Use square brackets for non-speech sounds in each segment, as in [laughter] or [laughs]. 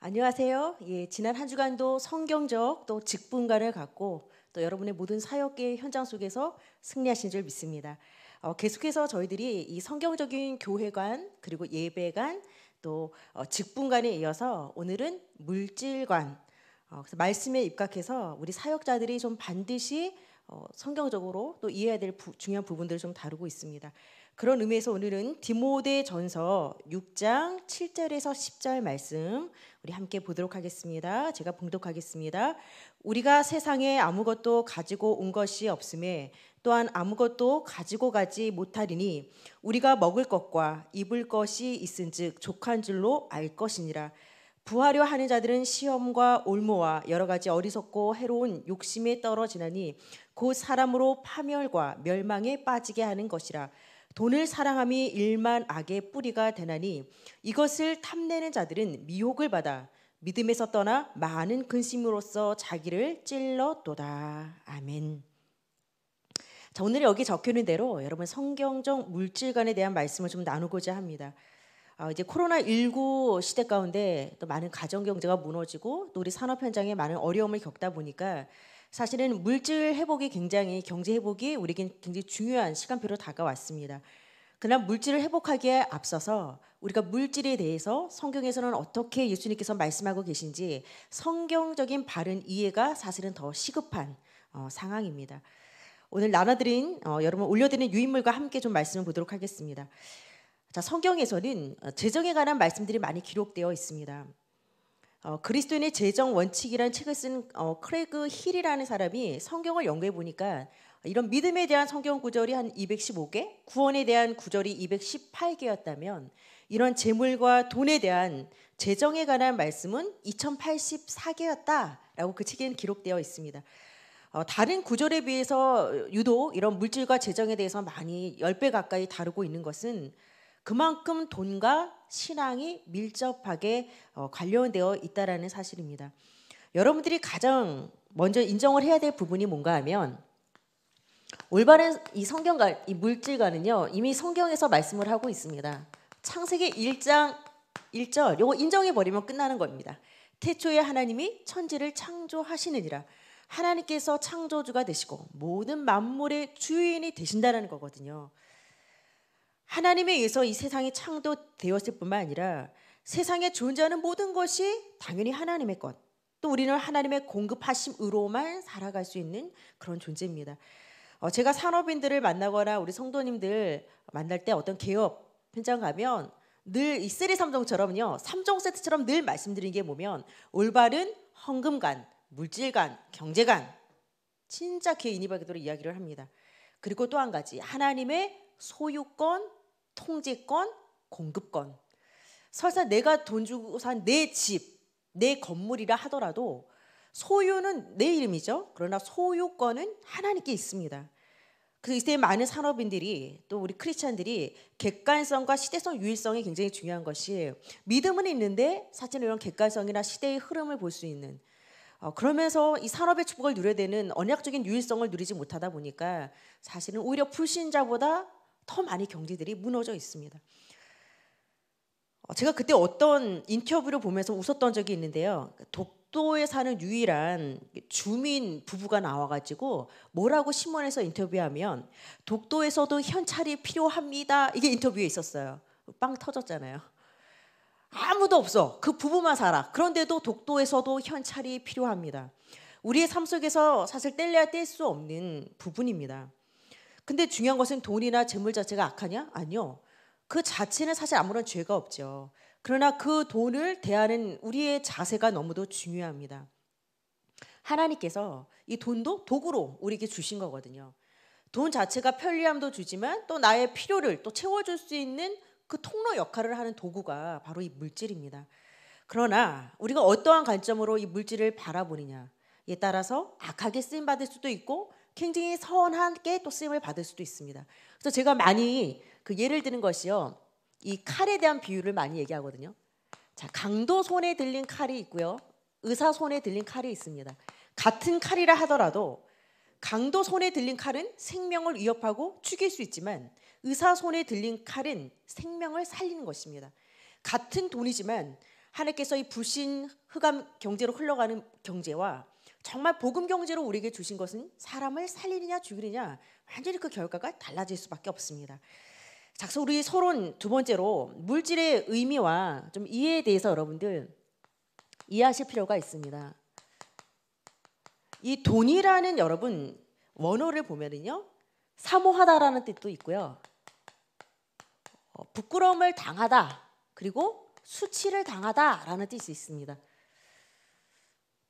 안녕하세요. 예, 지난 한 주간도 성경적 또 직분감을 갖고 또 여러분의 모든 사역의 현장 속에서 승리하신 줄 믿습니다. 어, 계속해서 저희들이 이 성경적인 교회관 그리고 예배관 또 어, 직분관에 이어서 오늘은 물질관 어, 그래서 말씀에 입각해서 우리 사역자들이 좀 반드시 어, 성경적으로 또 이해해야 될 부, 중요한 부분들을 좀 다루고 있습니다. 그런 의미에서 오늘은 디모데 전서 6장 7절에서 10절 말씀 우리 함께 보도록 하겠습니다. 제가 봉독하겠습니다. 우리가 세상에 아무것도 가지고 온 것이 없음에 또한 아무것도 가지고 가지 못하리니 우리가 먹을 것과 입을 것이 있은즉 족한 줄로 알 것이니라. 부하려 하는 자들은 시험과 올무와 여러 가지 어리석고 해로운 욕심에 떨어지나니 곧 사람으로 파멸과 멸망에 빠지게 하는 것이라. 돈을 사랑함이 일만 악의 뿌리가 되나니 이것을 탐내는 자들은 미혹을 받아 믿음에서 떠나 많은 근심으로써 자기를 찔러도다. 아멘. 자, 오늘 여기 적혀 있는 대로 여러분 성경적 물질관에 대한 말씀을 좀 나누고자 합니다. 아, 이제 코로나 19 시대 가운데 또 많은 가정 경제가 무너지고 또 우리 산업 현장에 많은 어려움을 겪다 보니까 사실은 물질 회복이 굉장히 경제 회복이 우리에겐 굉장히 중요한 시간표로 다가왔습니다. 그러나 물질을 회복하기에 앞서서 우리가 물질에 대해서 성경에서는 어떻게 예수님께서 말씀하고 계신지 성경적인 바른 이해가 사실은 더 시급한 어, 상황입니다. 오늘 나눠드린 어, 여러분 올려드린 유인물과 함께 좀 말씀을 보도록 하겠습니다. 자 성경에서는 어, 재정에 관한 말씀들이 많이 기록되어 있습니다. 어, 그리스도인의 재정 원칙이라는 책을 쓴 어, 크레그 힐이라는 사람이 성경을 연구해 보니까 이런 믿음에 대한 성경 구절이 한 215개, 구원에 대한 구절이 218개였다면 이런 재물과 돈에 대한 재정에 관한 말씀은 2084개였다라고 그 책에는 기록되어 있습니다. 어, 다른 구절에 비해서 유독 이런 물질과 재정에 대해서 많이 10배 가까이 다루고 있는 것은 그만큼 돈과 신앙이 밀접하게 어, 관련되어 있다라는 사실입니다. 여러분들이 가장 먼저 인정을 해야 될 부분이 뭔가 하면 올바른 이 성경과 이 물질과는요 이미 성경에서 말씀을 하고 있습니다. 창세기 1장 1절 요거 인정해 버리면 끝나는 겁니다. 태초에 하나님이 천지를 창조하시느니라 하나님께서 창조주가 되시고 모든 만물의 주인이 되신다라는 거거든요. 하나님에 의해서 이 세상이 창조되었을 뿐만 아니라 세상에 존재하는 모든 것이 당연히 하나님의 것. 또 우리는 하나님의 공급하심으로만 살아갈 수 있는 그런 존재입니다. 어, 제가 산업인들을 만나거나 우리 성도님들 만날 때 어떤 개업 현장 가면 늘이 쓰리 삼종처럼요. 삼종 세트처럼 늘 말씀드린 게보면 올바른 헌금관, 물질관, 경제관. 진짜 개인이 바기도록 이야기를 합니다. 그리고 또 한 가지 하나님의 소유권 통제권, 공급권. 설사 내가 돈 주고 산 내 집, 내 건물이라 하더라도 소유는 내 이름이죠. 그러나 소유권은 하나님께 있습니다. 그 이때 많은 산업인들이 또 우리 크리스천들이 객관성과 시대성 유일성이 굉장히 중요한 것이 믿음은 있는데 사실은 이런 객관성이나 시대의 흐름을 볼 수 있는 어, 그러면서 이 산업의 축복을 누려야 되는 언약적인 유일성을 누리지 못하다 보니까 사실은 오히려 불신자보다 더 많이 경제들이 무너져 있습니다. 어, 제가 그때 어떤 인터뷰를 보면서 웃었던 적이 있는데요. 그 독도에 사는 유일한 주민 부부가 나와가지고 뭐라고 신문에서 인터뷰하면 독도에서도 현찰이 필요합니다. 이게 인터뷰에 있었어요. 빵 터졌잖아요. 아무도 없어. 그 부부만 살아. 그런데도 독도에서도 현찰이 필요합니다. 우리의 삶 속에서 사실 뗄래야 뗄 수 없는 부분입니다. 근데 중요한 것은 돈이나 재물 자체가 악하냐? 아니요. 그 자체는 사실 아무런 죄가 없죠. 그러나 그 돈을 대하는 우리의 자세가 너무도 중요합니다. 하나님께서 이 돈도 도구로 우리에게 주신 거거든요. 돈 자체가 편리함도 주지만 또 나의 필요를 또 채워줄 수 있는 그 통로 역할을 하는 도구가 바로 이 물질입니다. 그러나 우리가 어떠한 관점으로 이 물질을 바라보느냐에 따라서 악하게 쓰임 받을 수도 있고 굉장히 선하게 또 쓰임을 받을 수도 있습니다. 그래서 제가 많이 그 예를 드는 것이요. 이 칼에 대한 비유를 많이 얘기하거든요. 자, 강도 손에 들린 칼이 있고요. 의사 손에 들린 칼이 있습니다. 같은 칼이라 하더라도 강도 손에 들린 칼은 생명을 위협하고 죽일 수 있지만 의사 손에 들린 칼은 생명을 살리는 것입니다. 같은 돈이지만 하나님께서 이 불신 흑암 경제로 흘러가는 경제와 정말 복음 경제로 우리에게 주신 것은 사람을 살리느냐 죽이느냐 완전히 그 결과가 달라질 수밖에 없습니다. 작서 우리 서론 두 번째로 물질의 의미와 좀 이해에 대해서 여러분들 이해하실 필요가 있습니다. 이 돈이라는 여러분 원어를 보면은요 사모하다라는 뜻도 있고요 어, 부끄러움을 당하다 그리고 수치를 당하다라는 뜻이 있습니다.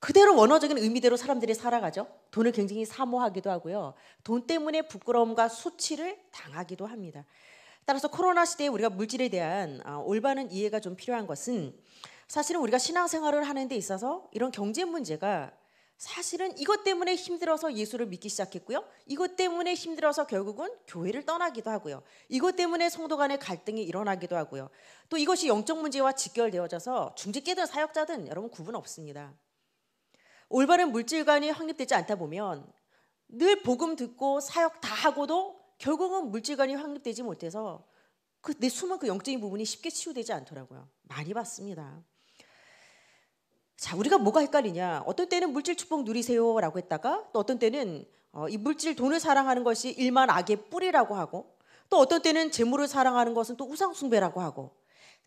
그대로 원어적인 의미대로 사람들이 살아가죠. 돈을 굉장히 사모하기도 하고요. 돈 때문에 부끄러움과 수치를 당하기도 합니다. 따라서 코로나 시대에 우리가 물질에 대한 어, 올바른 이해가 좀 필요한 것은 사실은 우리가 신앙생활을 하는 데 있어서 이런 경제 문제가 사실은 이것 때문에 힘들어서 예수를 믿기 시작했고요. 이것 때문에 힘들어서 결국은 교회를 떠나기도 하고요. 이것 때문에 성도 간의 갈등이 일어나기도 하고요. 또 이것이 영적 문제와 직결되어져서 중직계든 사역자든 여러분 구분 없습니다. 올바른 물질관이 확립되지 않다 보면 늘 복음 듣고 사역 다 하고도 결국은 물질관이 확립되지 못해서 그 내 숨은 그 영적인 부분이 쉽게 치유되지 않더라고요. 많이 봤습니다. 자, 우리가 뭐가 헷갈리냐? 어떤 때는 물질 축복 누리세요라고 했다가 또 어떤 때는 어, 이 물질 돈을 사랑하는 것이 일만 악의 뿌리라고 하고 또 어떤 때는 재물을 사랑하는 것은 또 우상 숭배라고 하고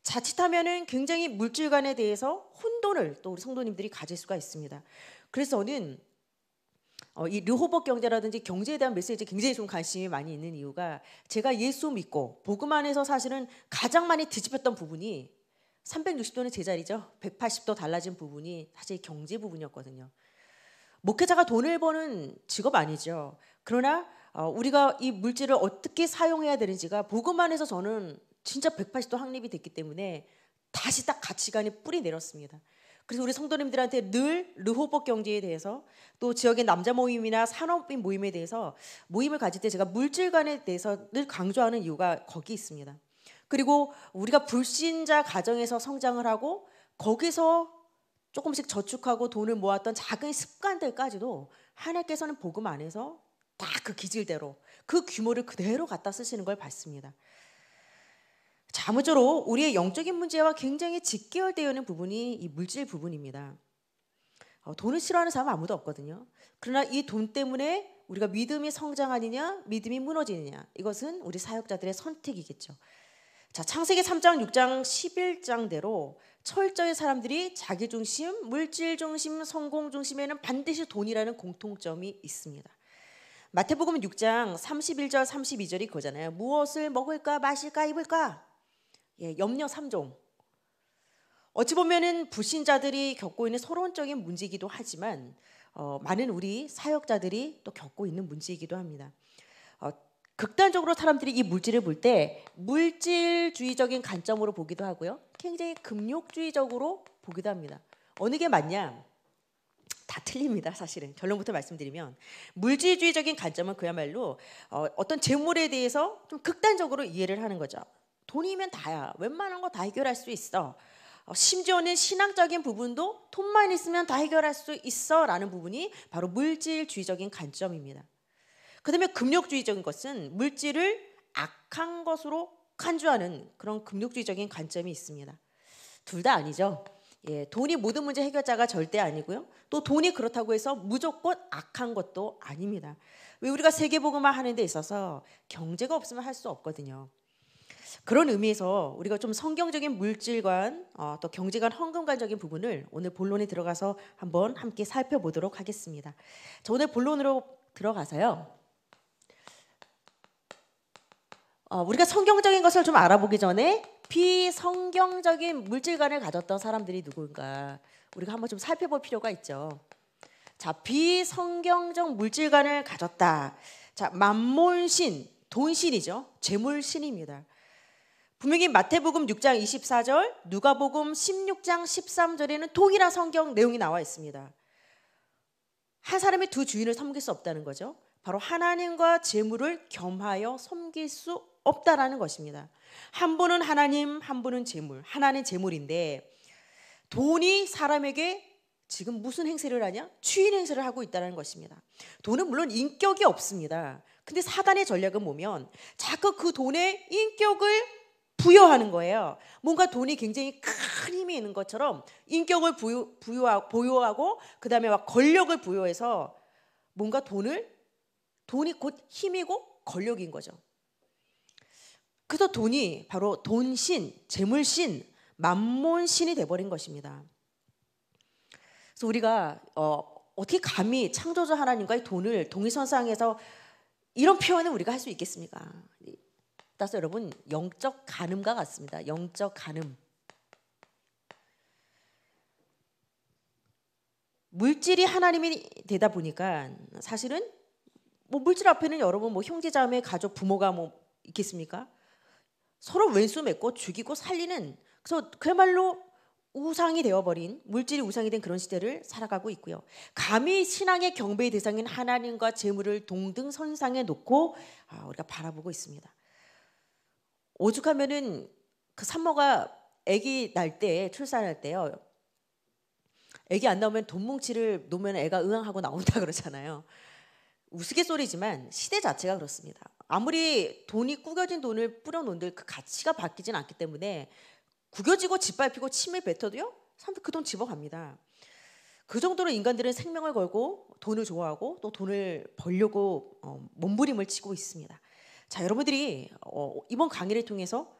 자칫하면은 굉장히 물질관에 대해서 혼돈을 또 우리 성도님들이 가질 수가 있습니다. 그래서 저는 어, 이르호복 경제라든지 경제에 대한 메시지 굉장히 좀 관심이 많이 있는 이유가 제가 예수 믿고 복음 안에서 사실은 가장 많이 뒤집혔던 부분이 360도는 제자리죠. 180도 달라진 부분이 사실 경제 부분이었거든요. 목회자가 돈을 버는 직업 아니죠. 그러나 어, 우리가 이 물질을 어떻게 사용해야 되는지가 복음 안에서 저는 진짜 180도 확립이 됐기 때문에 다시 딱 가치관이 뿌리 내렸습니다. 그래서 우리 성도님들한테 늘 르호법 경제에 대해서 또 지역의 남자 모임이나 산업인 모임에 대해서 모임을 가질 때 제가 물질관에 대해서 늘 강조하는 이유가 거기 있습니다. 그리고 우리가 불신자 가정에서 성장을 하고 거기서 조금씩 저축하고 돈을 모았던 작은 습관들까지도 하나님께서는 복음 안에서 딱 그 기질대로 그 규모를 그대로 갖다 쓰시는 걸 봤습니다. 자무쪼로 우리의 영적인 문제와 굉장히 직결되어 있는 부분이 이 물질 부분입니다. 어, 돈을 싫어하는 사람 아무도 없거든요. 그러나 이 돈 때문에 우리가 믿음이 성장하느냐, 믿음이 무너지느냐. 이것은 우리 사역자들의 선택이겠죠. 자, 창세기 3장, 6장, 11장대로 철저히 사람들이 자기 중심, 물질 중심, 성공 중심에는 반드시 돈이라는 공통점이 있습니다. 마태복음 6장 31절 32절이 그거잖아요. 무엇을 먹을까, 마실까, 입을까? 예, 염려 3종. 어찌 보면은 불신자들이 겪고 있는 서론적인 문제이기도 하지만 어, 많은 우리 사역자들이 또 겪고 있는 문제이기도 합니다. 어, 극단적으로 사람들이 이 물질을 볼 때 물질주의적인 관점으로 보기도 하고요. 굉장히 금욕주의적으로 보기도 합니다. 어느 게 맞냐? 다 틀립니다. 사실은 결론부터 말씀드리면 물질주의적인 관점은 그야말로 어, 어떤 재물에 대해서 좀 극단적으로 이해를 하는 거죠. 돈이면 다야. 웬만한 거 다 해결할 수 있어. 어, 심지어는 신앙적인 부분도 돈만 있으면 다 해결할 수 있어 라는 부분이 바로 물질주의적인 관점입니다. 그 다음에 금욕주의적인 것은 물질을 악한 것으로 간주하는 그런 금욕주의적인 관점이 있습니다. 둘 다 아니죠. 예, 돈이 모든 문제 해결자가 절대 아니고요. 또 돈이 그렇다고 해서 무조건 악한 것도 아닙니다. 왜 우리가 세계 보고만 하는 데 있어서 경제가 없으면 할 수 없거든요. 그런 의미에서 우리가 좀 성경적인 물질관 어, 또 경제관 헌금관적인 부분을 오늘 본론에 들어가서 한번 함께 살펴보도록 하겠습니다. 자, 오늘 본론으로 들어가서요. 어, 우리가 성경적인 것을 좀 알아보기 전에 비성경적인 물질관을 가졌던 사람들이 누구인가 우리가 한번 좀 살펴볼 필요가 있죠. 자, 비성경적 물질관을 가졌다. 자, 만몬신, 돈신이죠. 재물신입니다. 분명히 마태복음 6장 24절, 누가복음 16장 13절에는 통일한 성경 내용이 나와 있습니다. 한 사람이 두 주인을 섬길 수 없다는 거죠. 바로 하나님과 재물을 겸하여 섬길 수 없다라는 것입니다. 한 분은 하나님, 한 분은 재물. 하나는 재물인데 돈이 사람에게 지금 무슨 행세를 하냐? 추인 행세를 하고 있다는 것입니다. 돈은 물론 인격이 없습니다. 근데 사단의 전략은 보면 자꾸 그 돈의 인격을 부여하는 거예요. 뭔가 돈이 굉장히 큰 힘이 있는 것처럼 인격을 부유, 부유하, 보유하고 그 다음에 막 권력을 부여해서 뭔가 돈을 돈이 곧 힘이고 권력인 거죠. 그래서 돈이 바로 돈신, 재물신, 만몬신이 돼버린 것입니다. 그래서 우리가 어, 어떻게 감히 창조자 하나님과의 돈을 동의선상에서 이런 표현을 우리가 할 수 있겠습니까? 따라서 여러분 영적 간음과 같습니다. 영적 간음. 물질이 하나님이 되다 보니까 사실은 뭐 물질 앞에는 여러분 뭐 형제자매 가족 부모가 뭐 있겠습니까? 서로 왼수 맺고 죽이고 살리는 그래서 그야말로 우상이 되어버린 물질이 우상이 된 그런 시대를 살아가고 있고요. 감히 신앙의 경배의 대상인 하나님과 재물을 동등 선상에 놓고 아, 우리가 바라보고 있습니다. 오죽하면은 그 산모가 아기 날때 출산할 때요. 아기 안 나오면 돈뭉치를 놓으면 애가 응앙하고 나온다 [laughs] 그러잖아요. 우스갯소리지만 시대 자체가 그렇습니다. 아무리 돈이 구겨진 돈을 뿌려놓는들 그 가치가 바뀌진 않기 때문에 구겨지고 짓밟히고 침을 뱉어도요. 사람들 그돈 집어갑니다. 그 정도로 인간들은 생명을 걸고 돈을 좋아하고 또 돈을 벌려고 어, 몸부림을 치고 있습니다. 자, 여러분들이 어, 이번 강의를 통해서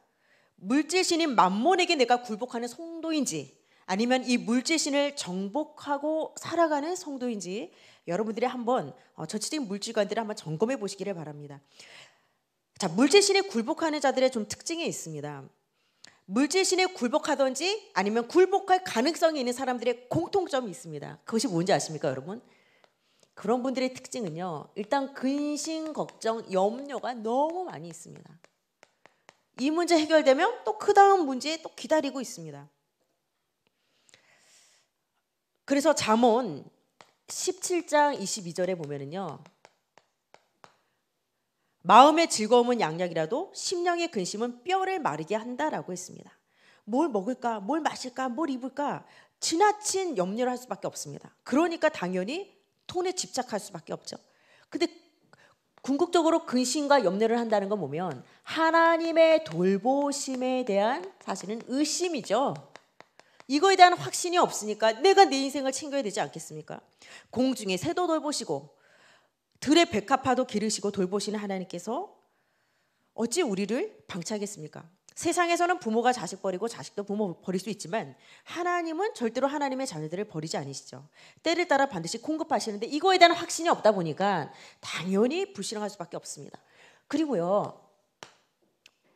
물질신인 만몬에게 내가 굴복하는 성도인지 아니면 이 물질신을 정복하고 살아가는 성도인지 여러분들이 한번 어, 전체적인 물질관들을 한번 점검해 보시기를 바랍니다. 자, 물질신에 굴복하는 자들의 좀 특징이 있습니다. 물질신에 굴복하든지 아니면 굴복할 가능성이 있는 사람들의 공통점이 있습니다. 그것이 뭔지 아십니까, 여러분? 그런 분들의 특징은요. 일단 근심, 걱정, 염려가 너무 많이 있습니다. 이 문제 해결되면 또그 다음 문제 또 기다리고 있습니다. 그래서 잠언 17장 22절에 보면은요. 마음의 즐거움은 양약이라도 심령의 근심은 뼈를 마르게 한다라고 했습니다. 뭘 먹을까, 뭘 마실까, 뭘 입을까 지나친 염려를 할 수밖에 없습니다. 그러니까 당연히 톤에 집착할 수밖에 없죠. 근데 궁극적으로 근심과 염려를 한다는 건 보면 하나님의 돌보심에 대한 사실은 의심이죠. 이거에 대한 확신이 없으니까 내가 내 인생을 챙겨야 되지 않겠습니까? 공중에 새도 돌보시고 들의 백합화도 기르시고 돌보시는 하나님께서 어찌 우리를 방치하겠습니까? 세상에서는 부모가 자식 버리고 자식도 부모 버릴 수 있지만 하나님은 절대로 하나님의 자녀들을 버리지 않으시죠. 때를 따라 반드시 공급하시는데 이거에 대한 확신이 없다 보니까 당연히 불신앙할 수밖에 없습니다. 그리고요.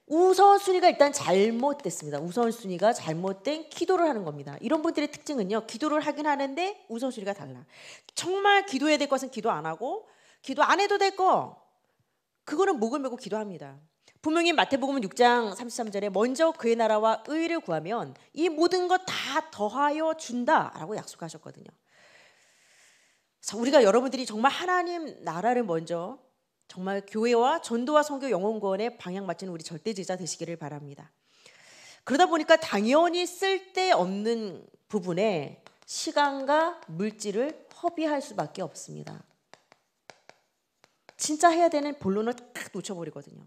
우선순위가 일단 잘못됐습니다. 우선순위가 잘못된 기도를 하는 겁니다. 이런 분들의 특징은요. 기도를 하긴 하는데 우선순위가 달라. 정말 기도해야 될 것은 기도 안 하고 기도 안 해도 될 거. 그거는 목을 메고 기도합니다. 분명히 마태복음 6장 33절에 먼저 그의 나라와 의를 구하면 이 모든 것 다 더하여 준다라고 약속하셨거든요. 우리가 여러분들이 정말 하나님 나라를 먼저 정말 교회와 전도와 성교 영혼권에 방향 맞추는 우리 절대제자 되시기를 바랍니다. 그러다 보니까 당연히 쓸데없는 부분에 시간과 물질을 허비할 수밖에 없습니다. 진짜 해야 되는 본론을 딱 놓쳐버리거든요.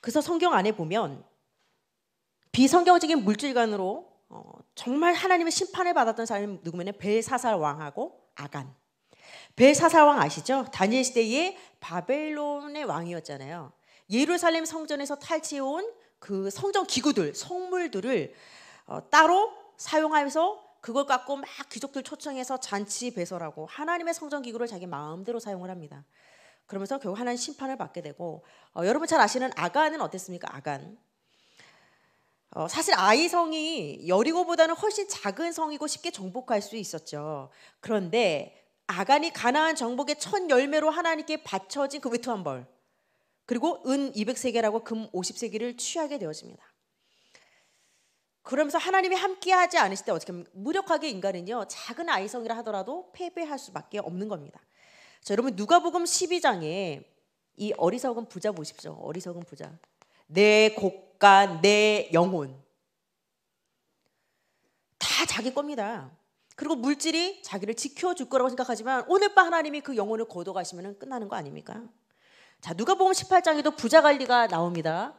그래서 성경 안에 보면 비성경적인 물질관으로 어, 정말 하나님의 심판을 받았던 사람이 누구면 벨사살 왕하고 아간. 벨사살 왕 아시죠? 다니엘 시대의 바벨론의 왕이었잖아요. 예루살렘 성전에서 탈취해온 그 성전 기구들, 성물들을 어, 따로 사용하면서 그걸 갖고 막 귀족들 초청해서 잔치 배설하고 하나님의 성전 기구를 자기 마음대로 사용을 합니다. 그러면서 결국 하나님 심판을 받게 되고 어, 여러분 잘 아시는 아간은 어땠습니까? 아간. 어, 사실 아이 성이 여리고보다는 훨씬 작은 성이고 쉽게 정복할 수 있었죠. 그런데 아간이 가나안 정복의 첫 열매로 하나님께 바쳐진 그 외투 한 벌, 그리고 은 200세계라고 금 50세계를 취하게 되어집니다. 그러면서 하나님이 함께하지 않으실 때 어떻게 하면 무력하게 인간은요 작은 아이성이라 하더라도 패배할 수밖에 없는 겁니다. 자, 여러분 누가복음 12장에 이 어리석은 부자 보십시오. 어리석은 부자. 내 곡과 내 영혼. 다 자기 겁니다. 그리고 물질이 자기를 지켜줄 거라고 생각하지만 오늘 밤 하나님이 그 영혼을 거둬가시면 끝나는 거 아닙니까? 자, 누가복음 18장에도 부자 관리가 나옵니다.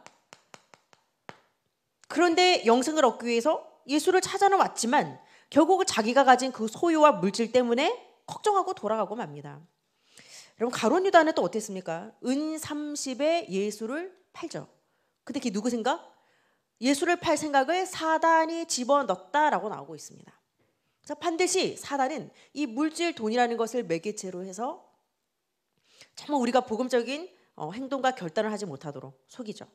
그런데 영생을 얻기 위해서 예수를 찾아는 왔지만 결국 자기가 가진 그 소유와 물질 때문에 걱정하고 돌아가고 맙니다. 여러분 가론 유다는 또 어땠습니까? 은 30에 예수를 팔죠. 근데 그게 누구 생각? 예수를 팔 생각을 사단이 집어넣었다라고 나오고 있습니다. 그래서 반드시 사단은 이 물질 돈이라는 것을 매개체로 해서 정말 우리가 복음적인 어, 행동과 결단을 하지 못하도록 속이죠.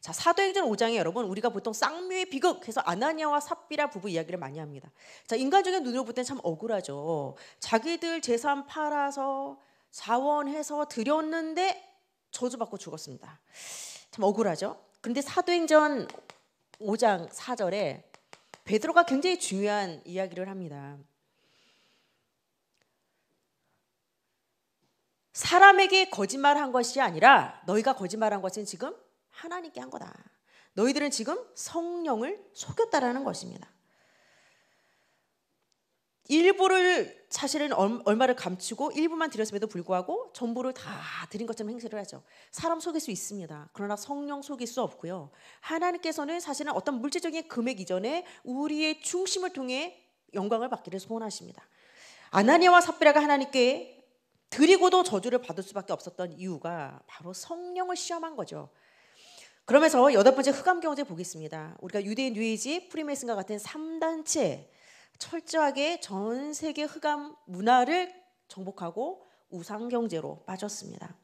자, 사도행전 5장에 여러분 우리가 보통 쌍뮤의 비극 해서 아나니아와 삽비라 부부 이야기를 많이 합니다. 자, 인간적인 눈으로 볼 땐 참 억울하죠. 자기들 재산 팔아서 자원해서 드렸는데 저주받고 죽었습니다. 참 억울하죠. 근데 사도행전 5장 4절에 베드로가 굉장히 중요한 이야기를 합니다. 사람에게 거짓말한 것이 아니라 너희가 거짓말한 것은 지금 하나님께 한 거다. 너희들은 지금 성령을 속였다라는 것입니다. 일부를 사실은 얼마를 감추고 일부만 드렸음에도 불구하고 전부를 다 드린 것처럼 행세를 하죠. 사람 속일 수 있습니다. 그러나 성령 속일 수 없고요. 하나님께서는 사실은 어떤 물질적인 금액 이전에 우리의 중심을 통해 영광을 받기를 소원하십니다. 아나니아와 삽비라가 하나님께 드리고도 저주를 받을 수밖에 없었던 이유가 바로 성령을 시험한 거죠. 그러면서 여덟 번째 흑암 경제 보겠습니다. 우리가 유대인 뉴에이지 프리메이슨과 같은 3단체 철저하게 전 세계 흑암 문화를 정복하고 우상 경제로 빠졌습니다.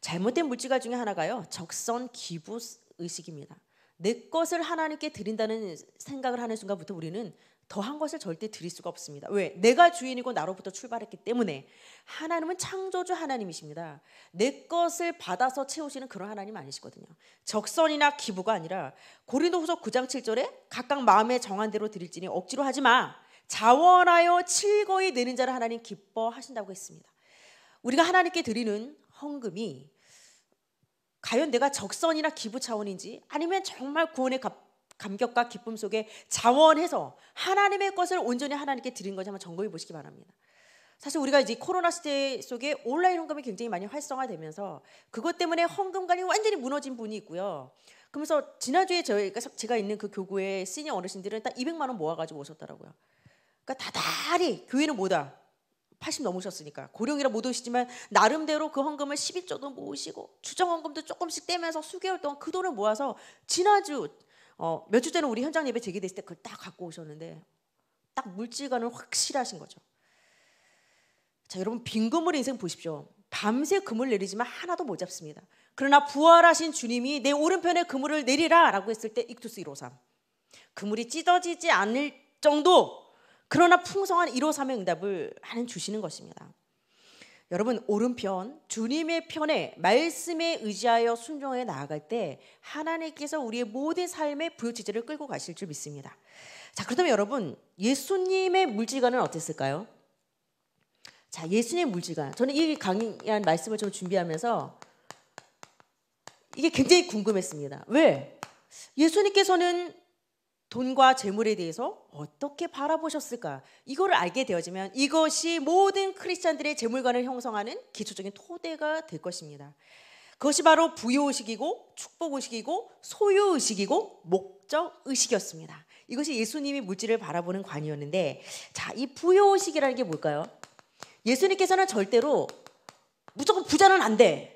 잘못된 물질가 중에 하나가요. 적선 기부 의식입니다. 내 것을 하나님께 드린다는 생각을 하는 순간부터 우리는 더한 것을 절대 드릴 수가 없습니다. 왜? 내가 주인이고 나로부터 출발했기 때문에 하나님은 창조주 하나님이십니다. 내 것을 받아서 채우시는 그런 하나님 아니시거든요. 적선이나 기부가 아니라 고린도후서 9장 7절에 각각 마음에 정한 대로 드릴지니 억지로 하지 마. 자원하여 칠거이 내는 자를 하나님 기뻐하신다고 했습니다. 우리가 하나님께 드리는 헌금이 과연 내가 적선이나 기부 차원인지 아니면 정말 구원의 값 감격과 기쁨 속에 자원해서 하나님의 것을 온전히 하나님께 드린 건지 한번 점검해 보시기 바랍니다. 사실 우리가 이제 코로나 시대 속에 온라인 헌금이 굉장히 많이 활성화되면서 그것 때문에 헌금관이 완전히 무너진 분이 있고요. 그러면서 지난주에 저희가 제가 있는 그 교구의 시니어 어르신들은 딱 200만 원 모아가지고 오셨더라고요. 그러니까 다달이 교회는 뭐다. 80 넘으셨으니까 고령이라 못 오시지만 나름대로 그 헌금을 11조도 모으시고 추정 헌금도 조금씩 떼면서 수개월 동안 그 돈을 모아서 지난주 어, 몇주 전에 우리 현장 예배 제기됐을 때 그걸 딱 갖고 오셨는데 딱 물질관을 확실하신 거죠. 자, 여러분 빈 그물 인생 보십시오. 밤새 그물 내리지만 하나도 못 잡습니다. 그러나 부활하신 주님이 내 오른편에 그물을 내리라라고 했을 때 익투스 153. 그물이 찢어지지 않을 정도 그러나 풍성한 153의 응답을 하는 주시는 것입니다. 여러분 오른편 주님의 편에 말씀에 의지하여 순종해 나아갈 때 하나님께서 우리의 모든 삶의 부요체제를 끌고 가실 줄 믿습니다. 자 그렇다면 여러분 예수님의 물지관은 어땠을까요? 자 예수님의 물지관 저는 이 강의한 말씀을 좀 준비하면서 이게 굉장히 궁금했습니다. 왜? 예수님께서는 돈과 재물에 대해서 어떻게 바라보셨을까? 이거를 알게 되어지면 이것이 모든 크리스천들의 재물관을 형성하는 기초적인 토대가 될 것입니다. 그것이 바로 부여의식이고 축복의식이고 소유의식이고 목적의식이었습니다. 이것이 예수님이 물질을 바라보는 관이었는데 자, 이부여의식이라는게 뭘까요? 예수님께서는 절대로 무조건 부자는 안 돼.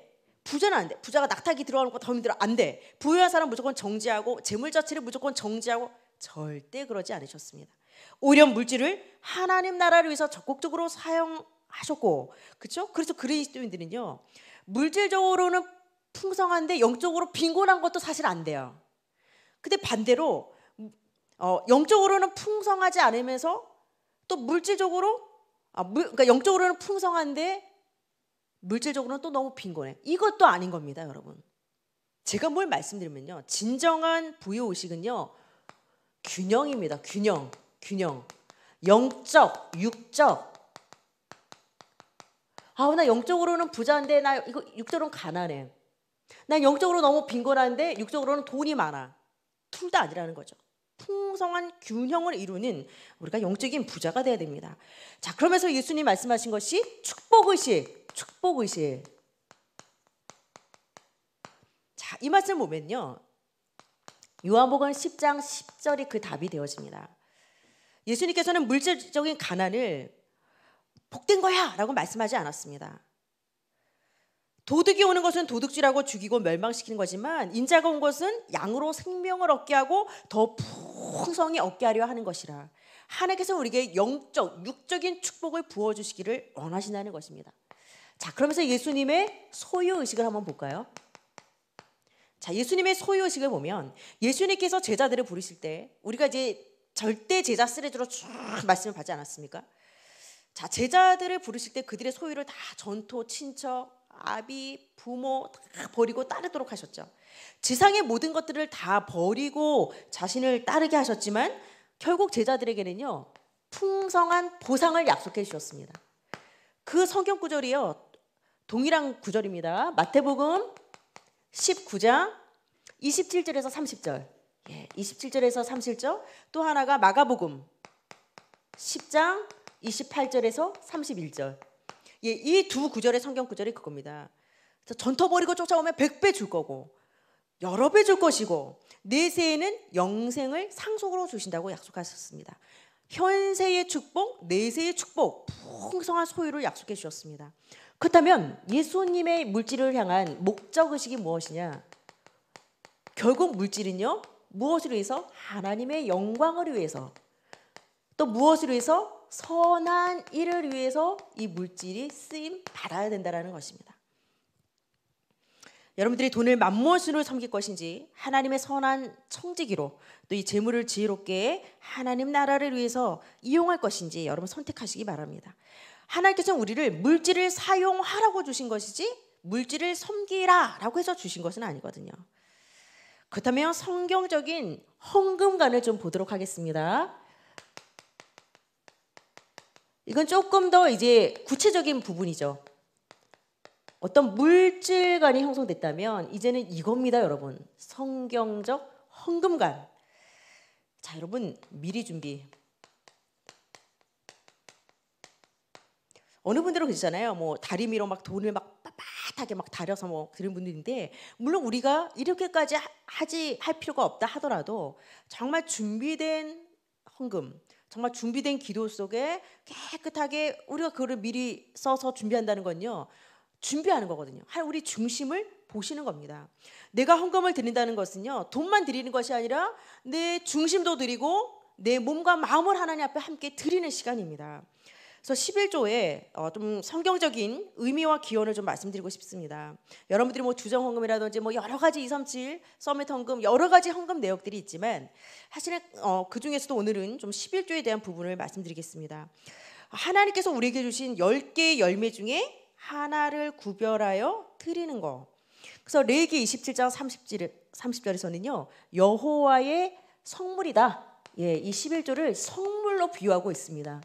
부자는 안 돼. 부자가 낙타기 들어가는 거더 힘들어. 안 돼. 부유한 사람 무조건 정지하고 재물 자체를 무조건 정지하고 절대 그러지 않으셨습니다. 오히려 물질을 하나님 나라를 위해서 적극적으로 사용하셨고, 그렇죠? 그래서 그리스도인들은요, 물질적으로는 풍성한데 영적으로 빈곤한 것도 사실 안 돼요. 근데 반대로 어, 영적으로는 풍성하지 않으면서 또 물질적으로 아, 물, 그러니까 영적으로는 풍성한데 물질적으로는 또 너무 빈곤해. 이것도 아닌 겁니다, 여러분. 제가 뭘 말씀드리면요. 진정한 부요 의식은요. 균형입니다. 균형, 균형. 영적, 육적. 아우 나 영적으로는 부자인데 나 이거 육적으로는 가난해. 난 영적으로 너무 빈곤한데 육적으로는 돈이 많아. 둘 다 아니라는 거죠. 풍성한 균형을 이루는 우리가 영적인 부자가 되야 됩니다. 자, 그러면서 예수님 말씀하신 것이 축복의식, 축복의식. 자, 이 말씀 보면요. 요한복음 10장 10절이 그 답이 되어집니다. 예수님께서는 물질적인 가난을 복된 거야 라고 말씀하지 않았습니다. 도둑이 오는 것은 도둑질하고 죽이고 멸망시키는 거지만 인자가 온 것은 양으로 생명을 얻게 하고 더 풍성히 얻게 하려 하는 것이라 하나님께서 우리에게 영적, 육적인 축복을 부어주시기를 원하신다는 것입니다. 자, 그러면서 예수님의 소유의식을 한번 볼까요? 자, 예수님의 소유의식을 보면 예수님께서 제자들을 부르실 때 우리가 이제 절대 제자 쓰레기로 쭉 말씀을 받지 않았습니까? 자, 제자들을 부르실 때 그들의 소유를 다 전토, 친척, 아비, 부모 다 버리고 따르도록 하셨죠. 지상의 모든 것들을 다 버리고 자신을 따르게 하셨지만 결국 제자들에게는요. 풍성한 보상을 약속해 주셨습니다. 그 성경 구절이요. 동일한 구절입니다. 마태복음 19장 27절에서 30절. 예, 27절에서 30절. 또 하나가 마가복음 10장 28절에서 31절. 예, 이 두 구절의 성경 구절이 그겁니다. 전터 버리고 쫓아오면 100배 줄 거고 여러 배 줄 것이고 내세에는 네 영생을 상속으로 주신다고 약속하셨습니다. 현세의 축복, 내세의 네 축복, 풍성한 소유를 약속해 주셨습니다. 그렇다면 예수님의 물질을 향한 목적의식이 무엇이냐? 결국 물질은요. 무엇을 위해서? 하나님의 영광을 위해서. 또 무엇을 위해서? 선한 일을 위해서 이 물질이 쓰임 받아야 된다는 것입니다. 여러분들이 돈을 만무엇으로 섬길 것인지 하나님의 선한 청지기로 또 이 재물을 지혜롭게 하나님 나라를 위해서 이용할 것인지 여러분 선택하시기 바랍니다. 하나님께서는 우리를 물질을 사용하라고 주신 것이지 물질을 섬기라라고 해서 주신 것은 아니거든요. 그렇다면 성경적인 헌금관을 좀 보도록 하겠습니다. 이건 조금 더 이제 구체적인 부분이죠. 어떤 물질관이 형성됐다면 이제는 이겁니다, 여러분. 성경적 헌금관. 자, 여러분 미리 준비 어느 분들은 그러잖아요. 뭐 다리미로 막 돈을 막 빳빳하게 막 다려서 뭐 그런 분들인데 물론 우리가 이렇게까지 하지 할 필요가 없다 하더라도 정말 준비된 헌금, 정말 준비된 기도 속에 깨끗하게 우리가 그거를 미리 써서 준비한다는 건요. 준비하는 거거든요. 하 우리 중심을 보시는 겁니다. 내가 헌금을 드린다는 것은요. 돈만 드리는 것이 아니라 내 중심도 드리고 내 몸과 마음을 하나님 앞에 함께 드리는 시간입니다. 그래서 11조에 어, 좀 성경적인 의미와 기원을 좀 말씀드리고 싶습니다. 여러분들이 뭐 주정 헌금이라든지 뭐 여러 가지 237 서밋 헌금 여러 가지 헌금 내역들이 있지만 사실은 어, 그 중에서도 오늘은 좀 11조에 대한 부분을 말씀드리겠습니다. 하나님께서 우리에게 주신 10개의 열매 중에 하나를 구별하여 드리는 거. 그래서 레기 27장 30절, 30절에서는요. 여호와의 성물이다. 예, 이 11조를 성물로 비유하고 있습니다.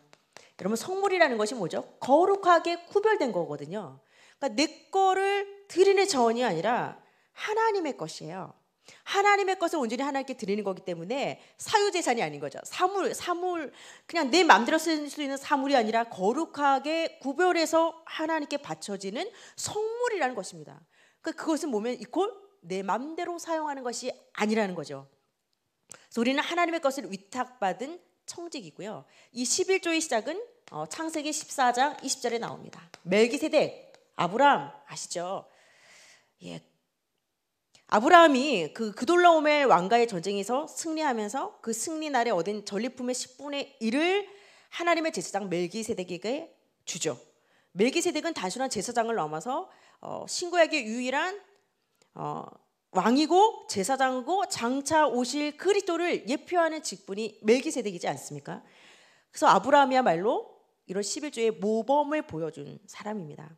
여러분 성물이라는 것이 뭐죠? 거룩하게 구별된 거거든요. 그러니까 내 거를 드리는 자이 아니라 하나님의 것이에요. 하나님의 것을 온전히 하나님께 드리는 거기 때문에 사유 재산이 아닌 거죠. 사물, 사물 그냥 내 마음대로 쓸 수 있는 사물이 아니라 거룩하게 구별해서 하나님께 바쳐지는 성물이라는 것입니다. 그러니까 그것은 뭐면 이퀄 내 마음대로 사용하는 것이 아니라는 거죠. 그래서 우리는 하나님의 것을 위탁받은 청직이고요. 이 11조의 시작은 어, 창세기 14장 20절에 나옵니다. 멜기세덱, 아브라함 아시죠? 예. 아브라함이 그 그돌라오멜 왕가의 전쟁에서 승리하면서 그 승리 날에 얻은 전리품의 10분의 1을 하나님의 제사장 멜기세덱에게 주죠. 멜기세덱은 단순한 제사장을 넘어서 어, 신구약의 유일한 어, 왕이고 제사장이고 장차 오실 그리스도를 예표하는 직분이 멜기세덱이지 않습니까? 그래서 아브라함이야말로 이런 11조의 모범을 보여준 사람입니다.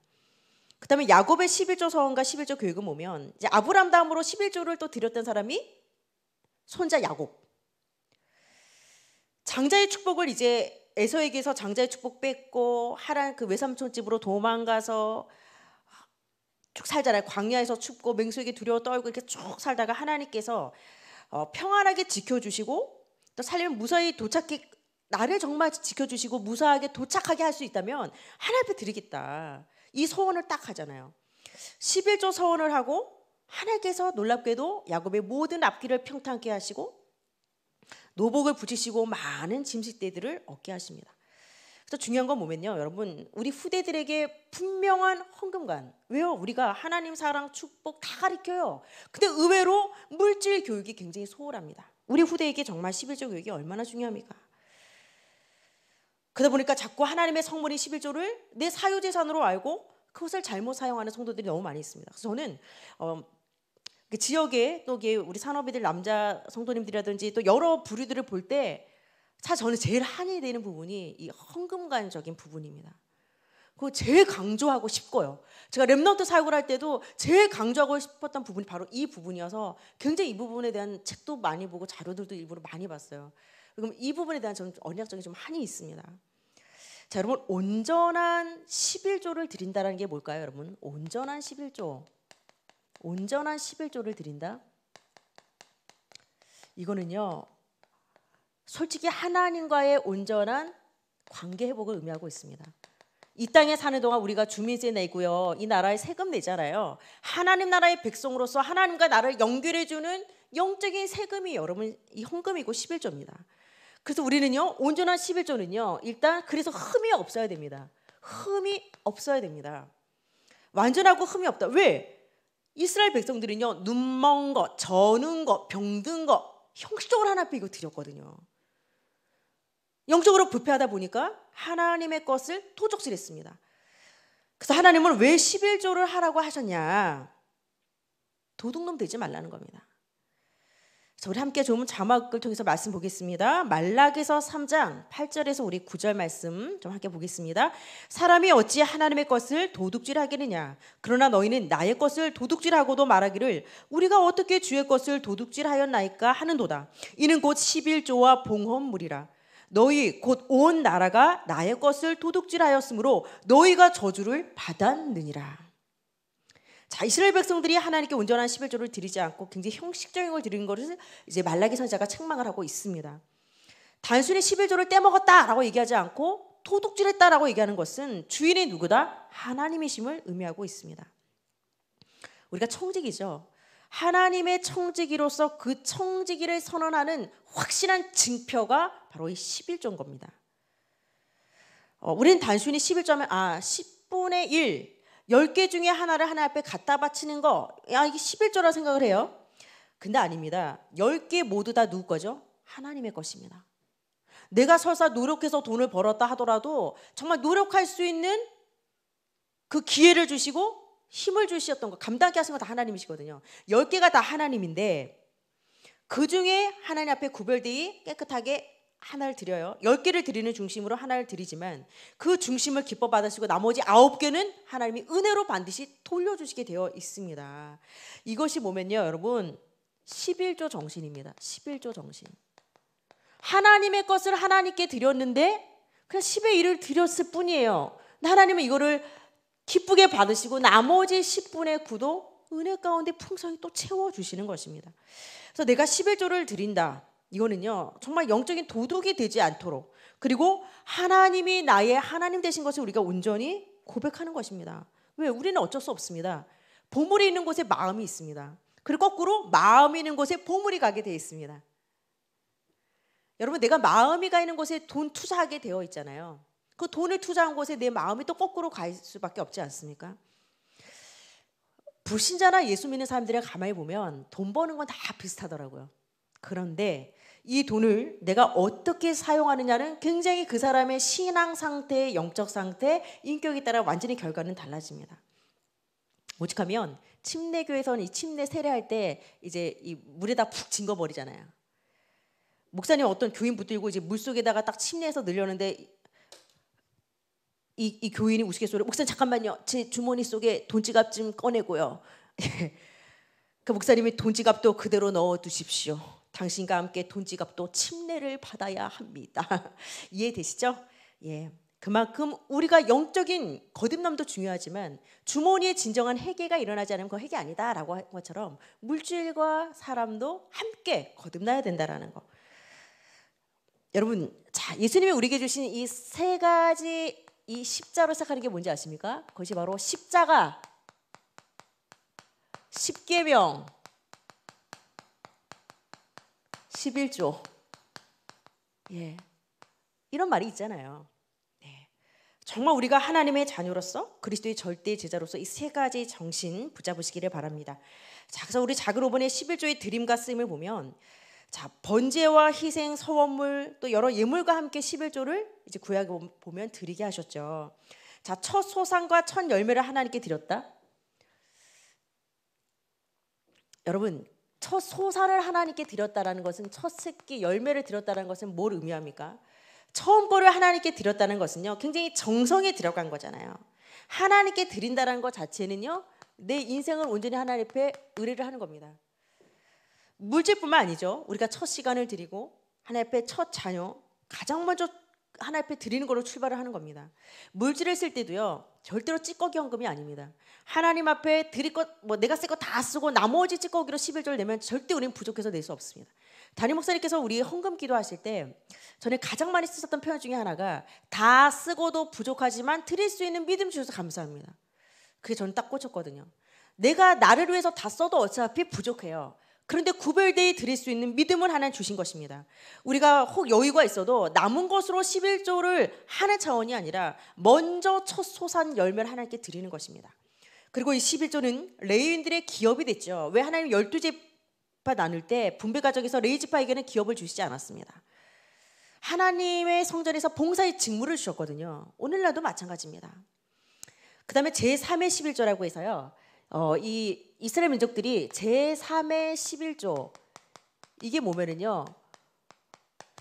그다음에 야곱의 11조 서원과 11조 교육을 보면 이제 아브라함 다음으로 11조를 또 드렸던 사람이 손자 야곱. 장자의 축복을 이제 에서에게서 장자의 축복 뺏고 하란 그 외삼촌 집으로 도망가서 쭉 살잖아요. 광야에서 춥고 맹수에게 두려워 떨고 이렇게 쭉 살다가 하나님께서 어, 평안하게 지켜주시고 또살림면 무사히 도착해 나를 정말 지켜주시고 무사하게 도착하게 할 수 있다면 하나님 앞에 드리겠다. 이 소원을 딱 하잖아요. 11조 서원을 하고 하나님께서 놀랍게도 야곱의 모든 앞길을 평탄케 하시고 노복을 붙이시고 많은 짐식대들을 얻게 하십니다. 그래서 중요한 건 뭐면요, 여러분 우리 후대들에게 분명한 헌금관 왜요? 우리가 하나님 사랑 축복 다 가르쳐요. 근데 의외로 물질 교육이 굉장히 소홀합니다. 우리 후대에게 정말 11조 교육이 얼마나 중요합니까? 그러다 보니까 자꾸 하나님의 성물인 11조를 내 사유 재산으로 알고 그것을 잘못 사용하는 성도들이 너무 많이 있습니다. 그래서 저는 어, 그 지역에 또 우리 산업인들 남자 성도님들이라든지 또 여러 부류들을 볼때 차 저는 제일 한이 되는 부분이 이 헌금관적인 부분입니다. 그거 제일 강조하고 싶고요. 제가 랩넌트 사역을 할 때도 제일 강조하고 싶었던 부분이 바로 이 부분이어서 굉장히 이 부분에 대한 책도 많이 보고 자료들도 일부러 많이 봤어요. 그럼 이 부분에 대한 저는 언약적인 좀 한이 있습니다. 자, 여러분 온전한 11조를 드린다라는 게 뭘까요, 여러분? 온전한 11조. 온전한 11조를 드린다. 이거는요. 솔직히 하나님과의 온전한 관계 회복을 의미하고 있습니다. 이 땅에 사는 동안 우리가 주민세 내고요. 이 나라에 세금 내잖아요. 하나님 나라의 백성으로서 하나님과 나를 연결해 주는 영적인 세금이 여러분 이 헌금이고 11조입니다. 그래서 우리는요. 온전한 11조는요. 일단 그래서 흠이 없어야 됩니다. 흠이 없어야 됩니다. 완전하고 흠이 없다. 왜? 이스라엘 백성들은요. 눈먼 것, 저는 것, 병든 것 형식적으로 하나 빼고 드렸거든요. 영적으로 부패하다 보니까 하나님의 것을 토적질했습니다 그래서 하나님은 왜 11조를 하라고 하셨냐? 도둑놈 되지 말라는 겁니다. 저래 함께 좀 자막을 통해서 말씀 보겠습니다. 말락에서 3장 8절에서 우리 9절 말씀 좀 함께 보겠습니다. 사람이 어찌 하나님의 것을 도둑질하겠느냐? 그러나 너희는 나의 것을 도둑질하고도 말하기를 우리가 어떻게 주의 것을 도둑질하였나이까 하는도다. 이는 곧 11조와 봉헌물이라. 너희 곧 온 나라가 나의 것을 도둑질하였으므로 너희가 저주를 받았느니라. 자, 이스라엘 백성들이 하나님께 온전한 11조를 드리지 않고 굉장히 형식적인 걸드리 것을 이제 말라기 선자가 책망을 하고 있습니다. 단순히 11조를 떼먹었다라고 얘기하지 않고 도둑질했다라고 얘기하는 것은 주인이 누구다? 하나님이심을 의미하고 있습니다. 우리가 청직이죠. 하나님의 청지기로서 그 청지기를 선언하는 확실한 증표가 바로 이 11조인 겁니다. 어, 우리는 단순히 11조면 아 10분의 1 10개 중에 하나를 하나 앞에 갖다 바치는 거, 야, 이게 11조라 생각을 해요. 근데 아닙니다. 10개 모두 다 누구 거죠? 하나님의 것입니다. 내가 설사 노력해서 돈을 벌었다 하더라도 정말 노력할 수 있는 그 기회를 주시고 힘을 주셨던 거 감당하게 하신 거다 하나님이시거든요. 열 개가 다 하나님인데 그 중에 하나님 앞에 구별되이 깨끗하게 하나를 드려요. 열 개를 드리는 중심으로 하나를 드리지만 그 중심을 기뻐 받으시고 나머지 아홉 개는 하나님이 은혜로 반드시 돌려주시게 되어 있습니다. 이것이 뭐면요, 여러분 11조 정신입니다. 11조 정신. 하나님의 것을 하나님께 드렸는데 그냥 10의 일을 드렸을 뿐이에요. 하나님은 이거를 기쁘게 받으시고 나머지 10분의 9도 은혜 가운데 풍성히 또 채워주시는 것입니다. 그래서 내가 11조를 드린다. 이거는요, 정말 영적인 도둑이 되지 않도록 그리고 하나님이 나의 하나님 되신 것을 우리가 온전히 고백하는 것입니다. 왜? 우리는 어쩔 수 없습니다. 보물이 있는 곳에 마음이 있습니다. 그리고 거꾸로 마음이 있는 곳에 보물이 가게 되어 있습니다. 여러분, 내가 마음이 가 있는 곳에 돈 투자하게 되어 있잖아요. 그 돈을 투자한 곳에 내 마음이 또 거꾸로 갈 수밖에 없지 않습니까? 불신자나 예수 믿는 사람들이 가만히 보면 돈 버는 건 다 비슷하더라고요. 그런데 이 돈을 내가 어떻게 사용하느냐는 굉장히 그 사람의 신앙 상태, 영적 상태, 인격에 따라 완전히 결과는 달라집니다. 오직하면 침례교에서는 이 침례 세례할 때 이제 이 물에다 푹 징거 버리잖아요. 목사님 어떤 교인 붙들고 이제 물 속에다가 딱 침례해서 늘렸는데 이, 이 교인이 우스갯소리 로 목사님 잠깐만요. 제 주머니 속에 돈지갑 좀 꺼내고요. [laughs] 그 목사님이 돈지갑도 그대로 넣어 두십시오. 당신과 함께 돈지갑도 침례를 받아야 합니다. [laughs] 이해되시죠? 예. 그만큼 우리가 영적인 거듭남도 중요하지만 주머니에 진정한 회개가 일어나지 않으면 그 회개 아니다라고 한 것처럼 물질과 사람도 함께 거듭나야 된다라는 거. 여러분, 자 예수님이 우리에게 주신 이 세 가지 이 십자로 시작하는 게 뭔지 아십니까? 그것이 바로 십자가, 십계명, 십일조. 예, 이런 말이 있잖아요. 네. 정말 우리가 하나님의 자녀로서 그리스도의 절대 제자로서 이 세 가지 정신 붙잡으시기를 바랍니다. 자, 그래서 우리 작은 오번의 11조의 드림과 쓰임을 보면 자, 번제와 희생, 서원물 또 여러 예물과 함께 11조를 이제 구약에 보면 드리게 하셨죠. 자, 첫 소상과 첫 열매를 하나님께 드렸다. 여러분, 첫 소산을 하나님께 드렸다라는 것은 첫 새끼 열매를 드렸다는 것은 뭘 의미합니까? 처음 거를 하나님께 드렸다는 것은요. 굉장히 정성에 들어간 거잖아요. 하나님께 드린다는 것 자체는요. 내 인생을 온전히 하나님 앞에 의뢰를 하는 겁니다. 물질뿐만 아니죠. 우리가 첫 시간을 드리고 하나님 앞에 첫 자녀 가장 먼저 하나님 앞에 드리는 걸로 출발을 하는 겁니다. 물질을 쓸 때도요. 절대로 찌꺼기 헌금이 아닙니다. 하나님 앞에 드릴 것 뭐 내가 쓸 거 다 쓰고 나머지 찌꺼기로 11절 내면 절대 우리는 부족해서 낼 수 없습니다. 담임 목사님께서 우리 헌금 기도하실 때 전에 가장 많이 쓰셨던 표현 중에 하나가 다 쓰고도 부족하지만 드릴 수 있는 믿음 주셔서 감사합니다. 그게 저는 딱 꽂혔거든요. 내가 나를 위해서 다 써도 어차피 부족해요. 그런데 구별되이 드릴 수 있는 믿음을 하나 주신 것입니다. 우리가 혹 여유가 있어도 남은 것으로 11조를 하나 차원이 아니라 먼저 첫 소산 열매를 하나님께 드리는 것입니다. 그리고 이 11조는 레인들의 기업이 됐죠. 왜 하나님 12지파 나눌 때 분배 가정에서 레위지파에게는 기업을 주시지 않았습니다. 하나님의 성전에서 봉사의 직무를 주셨거든요. 오늘날도 마찬가지입니다. 그 다음에 제3의 11조라고 해서요. 어, 이 이스라엘 민족들이 제3의 11조 이게 뭐면은요.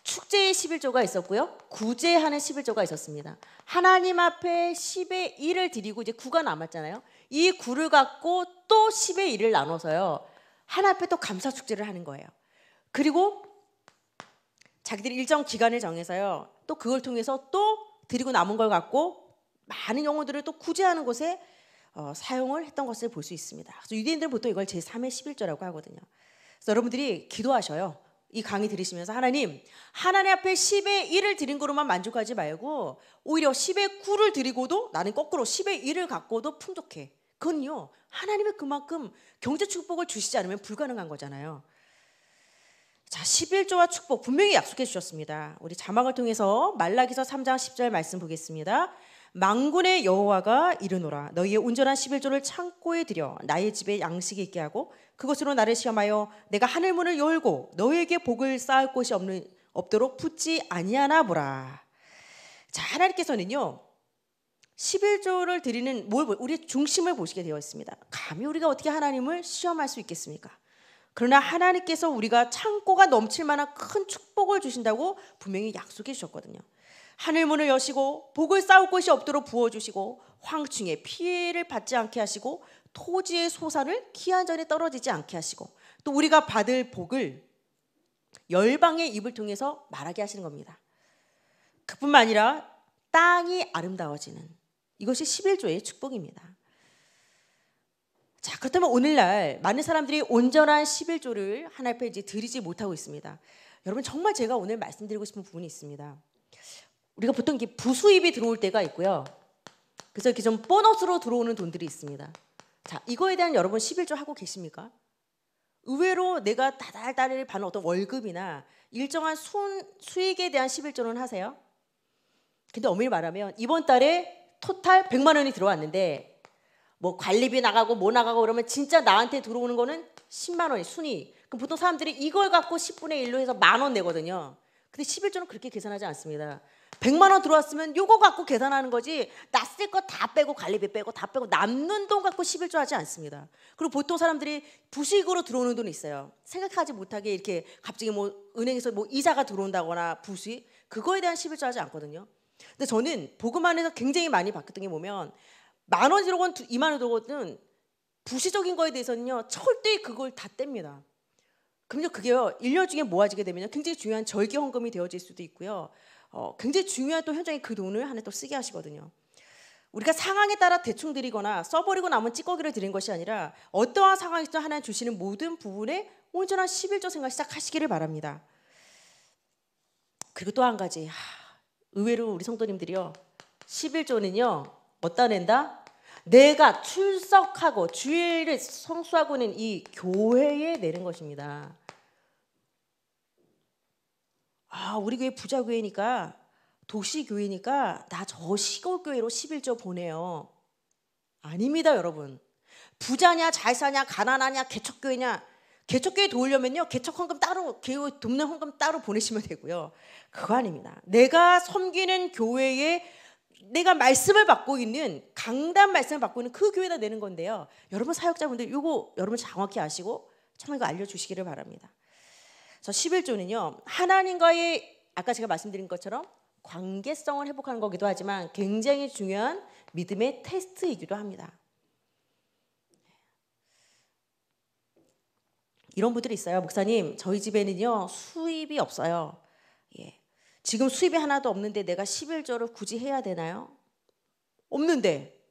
축제의 11조가 있었고요. 구제하는 11조가 있었습니다. 하나님 앞에 10의 1을 드리고 이제 9가 남았잖아요. 이 9를 갖고 또 10의 1을 나눠서요. 하나님 앞에 또 감사 축제를 하는 거예요. 그리고 자기들이 일정 기간을 정해서요. 또 그걸 통해서 또 드리고 남은 걸 갖고 많은 영혼들을 또 구제하는 곳에 어, 사용을 했던 것을 볼 수 있습니다. 그래서 유대인들은 보통 이걸 제3의 11조라고 하거든요. 그래서 여러분들이 기도하셔요. 이 강의 들으시면서 하나님, 하나님 앞에 10의 1을 드린 거로만 만족하지 말고 오히려 10의 9를 드리고도 나는 거꾸로 10의 1을 갖고도 풍족해. 그건요. 하나님의 그만큼 경제 축복을 주시지 않으면 불가능한 거잖아요. 자, 11조와 축복 분명히 약속해 주셨습니다. 우리 자막을 통해서 말라기서 3장 10절 말씀 보겠습니다. 망군의 여호와가 이르노라 너희의 온전한 11조를 창고에 들여 나의 집에 양식이 있게 하고 그것으로 나를 시험하여 내가 하늘 문을 열고 너희에게 복을 쌓을 곳이 없는 없도록 붙지 아니하나 보라. 자, 하나님께서는요. 11조를 드리는 뭘 우리의 중심을 보시게 되어 있습니다. 감히 우리가 어떻게 하나님을 시험할 수 있겠습니까? 그러나 하나님께서 우리가 창고가 넘칠 만한 큰 축복을 주신다고 분명히 약속해 주셨거든요. 하늘 문을 여시고 복을 쌓을 곳이 없도록 부어주시고 황충의 피해를 받지 않게 하시고 토지의 소산을 기한 전에 떨어지지 않게 하시고 또 우리가 받을 복을 열방의 입을 통해서 말하게 하시는 겁니다. 그뿐만 아니라 땅이 아름다워지는 이것이 11조의 축복입니다. 자, 그렇다면 오늘날 많은 사람들이 온전한 11조를 하나님 앞에 이제 드리지 못하고 있습니다. 여러분 정말 제가 오늘 말씀드리고 싶은 부분이 있습니다. 우리가 보통 이게 부수입이 들어올 때가 있고요. 그래서 이렇게 좀 보너스로 들어오는 돈들이 있습니다. 자, 이거에 대한 여러분 11조 하고 계십니까? 의외로 내가 다달달을 받는 어떤 월급이나 일정한 순, 수익에 대한 11조는 하세요. 근데 엄밀히 말하면 이번 달에 토탈 100만 원이 들어왔는데 뭐 관리비 나가고 뭐 나가고 그러면 진짜 나한테 들어오는 거는 10만 원이 순위. 그럼 보통 사람들이 이걸 갖고 10분의 1로 해서 만 원 내거든요. 근데 11조는 그렇게 계산하지 않습니다. 100만 원 들어왔으면 요거 갖고 계산하는 거지 낯을 거다 빼고 관리비 빼고 다 빼고 남는 돈 갖고 11조 하지 않습니다. 그리고 보통 사람들이 부식으로 들어오는 돈이 있어요. 생각하지 못하게 이렇게 갑자기 뭐 은행에서 뭐 이자가 들어온다거나 부식 그거에 대한 11조 하지 않거든요. 근데 저는 보금 안에서 굉장히 많이 바뀌었던 게 보면 만 원 들어오건 2만 원들어오든 부시적인 거에 대해서는요 절대 그걸 다 뗍니다. 그럼요 그게요 1년 중에 모아지게 되면 굉장히 중요한 절기 헌금이 되어질 수도 있고요 어, 굉장히 중요한 또 현장에 그 돈을 하나 또 쓰게 하시거든요 우리가 상황에 따라 대충 드리거나 써버리고 남은 찌꺼기를 드린 것이 아니라 어떠한 상황에서 하나 주시는 모든 부분에 온전한 11조 생활 시작하시기를 바랍니다 그리고 또 한 가지 하, 의외로 우리 성도님들이요 11조는요 어디다 낸다? 내가 출석하고 주일을 성수하고 있는 이 교회에 내는 것입니다. 아, 우리 교회 부자 교회니까 도시 교회니까 나 저 시골 교회로 11조 보내요. 아닙니다, 여러분. 부자냐, 잘 사냐, 가난하냐, 개척교회냐. 개척교회 도우려면요. 개척 헌금 따로 교회 돕는 헌금 따로 보내시면 되고요. 그거 아닙니다. 내가 섬기는 교회에 내가 말씀을 받고 있는 강단 말씀을 받고 있는 그 교회다 내는 건데요. 여러분 사역자분들 이거 여러분 정확히 아시고 참 이거 알려 주시기를 바랍니다. 저 11조는요. 하나님과의 아까 제가 말씀드린 것처럼 관계성을 회복하는 거기도 하지만 굉장히 중요한 믿음의 테스트이기도 합니다. 이런 분들이 있어요. 목사님, 저희 집에는요. 수입이 없어요. 예. 지금 수입이 하나도 없는데 내가 11조를 굳이 해야 되나요? 없는데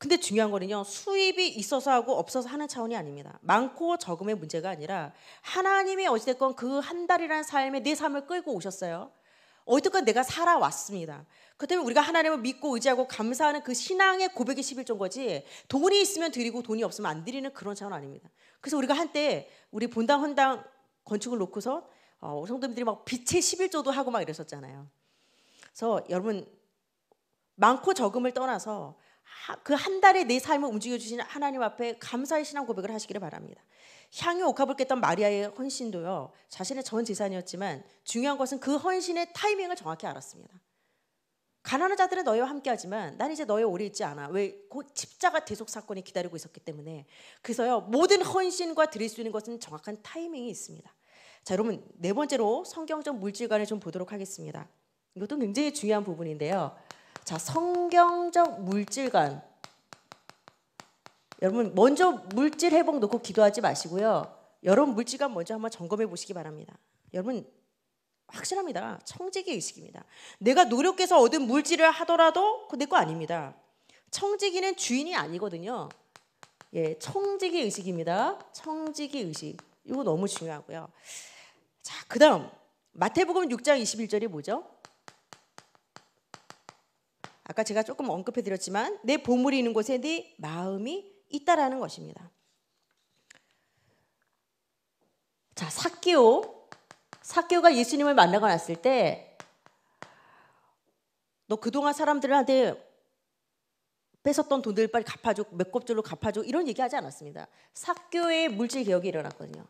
근데 중요한 거는요. 수입이 있어서 하고 없어서 하는 차원이 아닙니다. 많고 적음의 문제가 아니라 하나님이 어찌됐건 그 한 달이라는 삶에 내 삶을 끌고 오셨어요. 어쨌건 내가 살아왔습니다. 그 때문에 우리가 하나님을 믿고 의지하고 감사하는 그 신앙의 고백이 11조인 거지 돈이 있으면 드리고 돈이 없으면 안 드리는 그런 차원 아닙니다. 그래서 우리가 한때 우리 본당 헌당 건축을 놓고서 어, 성도님들이 막 빛의 11조도 하고 막 이랬었잖아요. 그래서 여러분 많고 적음을 떠나서 그한 달에 내 삶을 움직여 주신 하나님 앞에 감사의 신앙 고백을 하시기를 바랍니다. 향유 옥합을 깼던 마리아의 헌신도요. 자신의 전 재산이었지만 중요한 것은 그 헌신의 타이밍을 정확히 알았습니다. 가난한 자들은 너희와 함께하지만 난 이제 너희 오래 있지 않아. 왜곧 그자가 대속 사건이 기다리고 있었기 때문에 그래서요 모든 헌신과 드릴 수 있는 것은 정확한 타이밍이 있습니다. 자 여러분 네 번째로 성경적 물질관을 좀 보도록 하겠습니다. 이것도 굉장히 중요한 부분인데요. 자, 성경적 물질관. 여러분 먼저 물질 회복 놓고 기도하지 마시고요. 여러분 물질관 먼저 한번 점검해 보시기 바랍니다. 여러분 확실합니다. 청지기 의식입니다. 내가 노력해서 얻은 물질을 하더라도 그 내 거 아닙니다. 청지기는 주인이 아니거든요. 예, 청지기 의식입니다. 청지기 의식. 이거 너무 중요하고요. 자, 그다음 마태복음 6장 21절이 뭐죠? 아까 제가 조금 언급해 드렸지만 내 보물이 있는 곳에 내 네 마음이 있다라는 것입니다. 자, 사케오. 사케오가 예수님을 만나고 났을 때 너 그동안 사람들한테 뺏었던 돈들 빨리 갚아줘, 몇 곱절로 갚아줘 이런 얘기하지 않았습니다. 사교의 물질 개혁이 일어났거든요.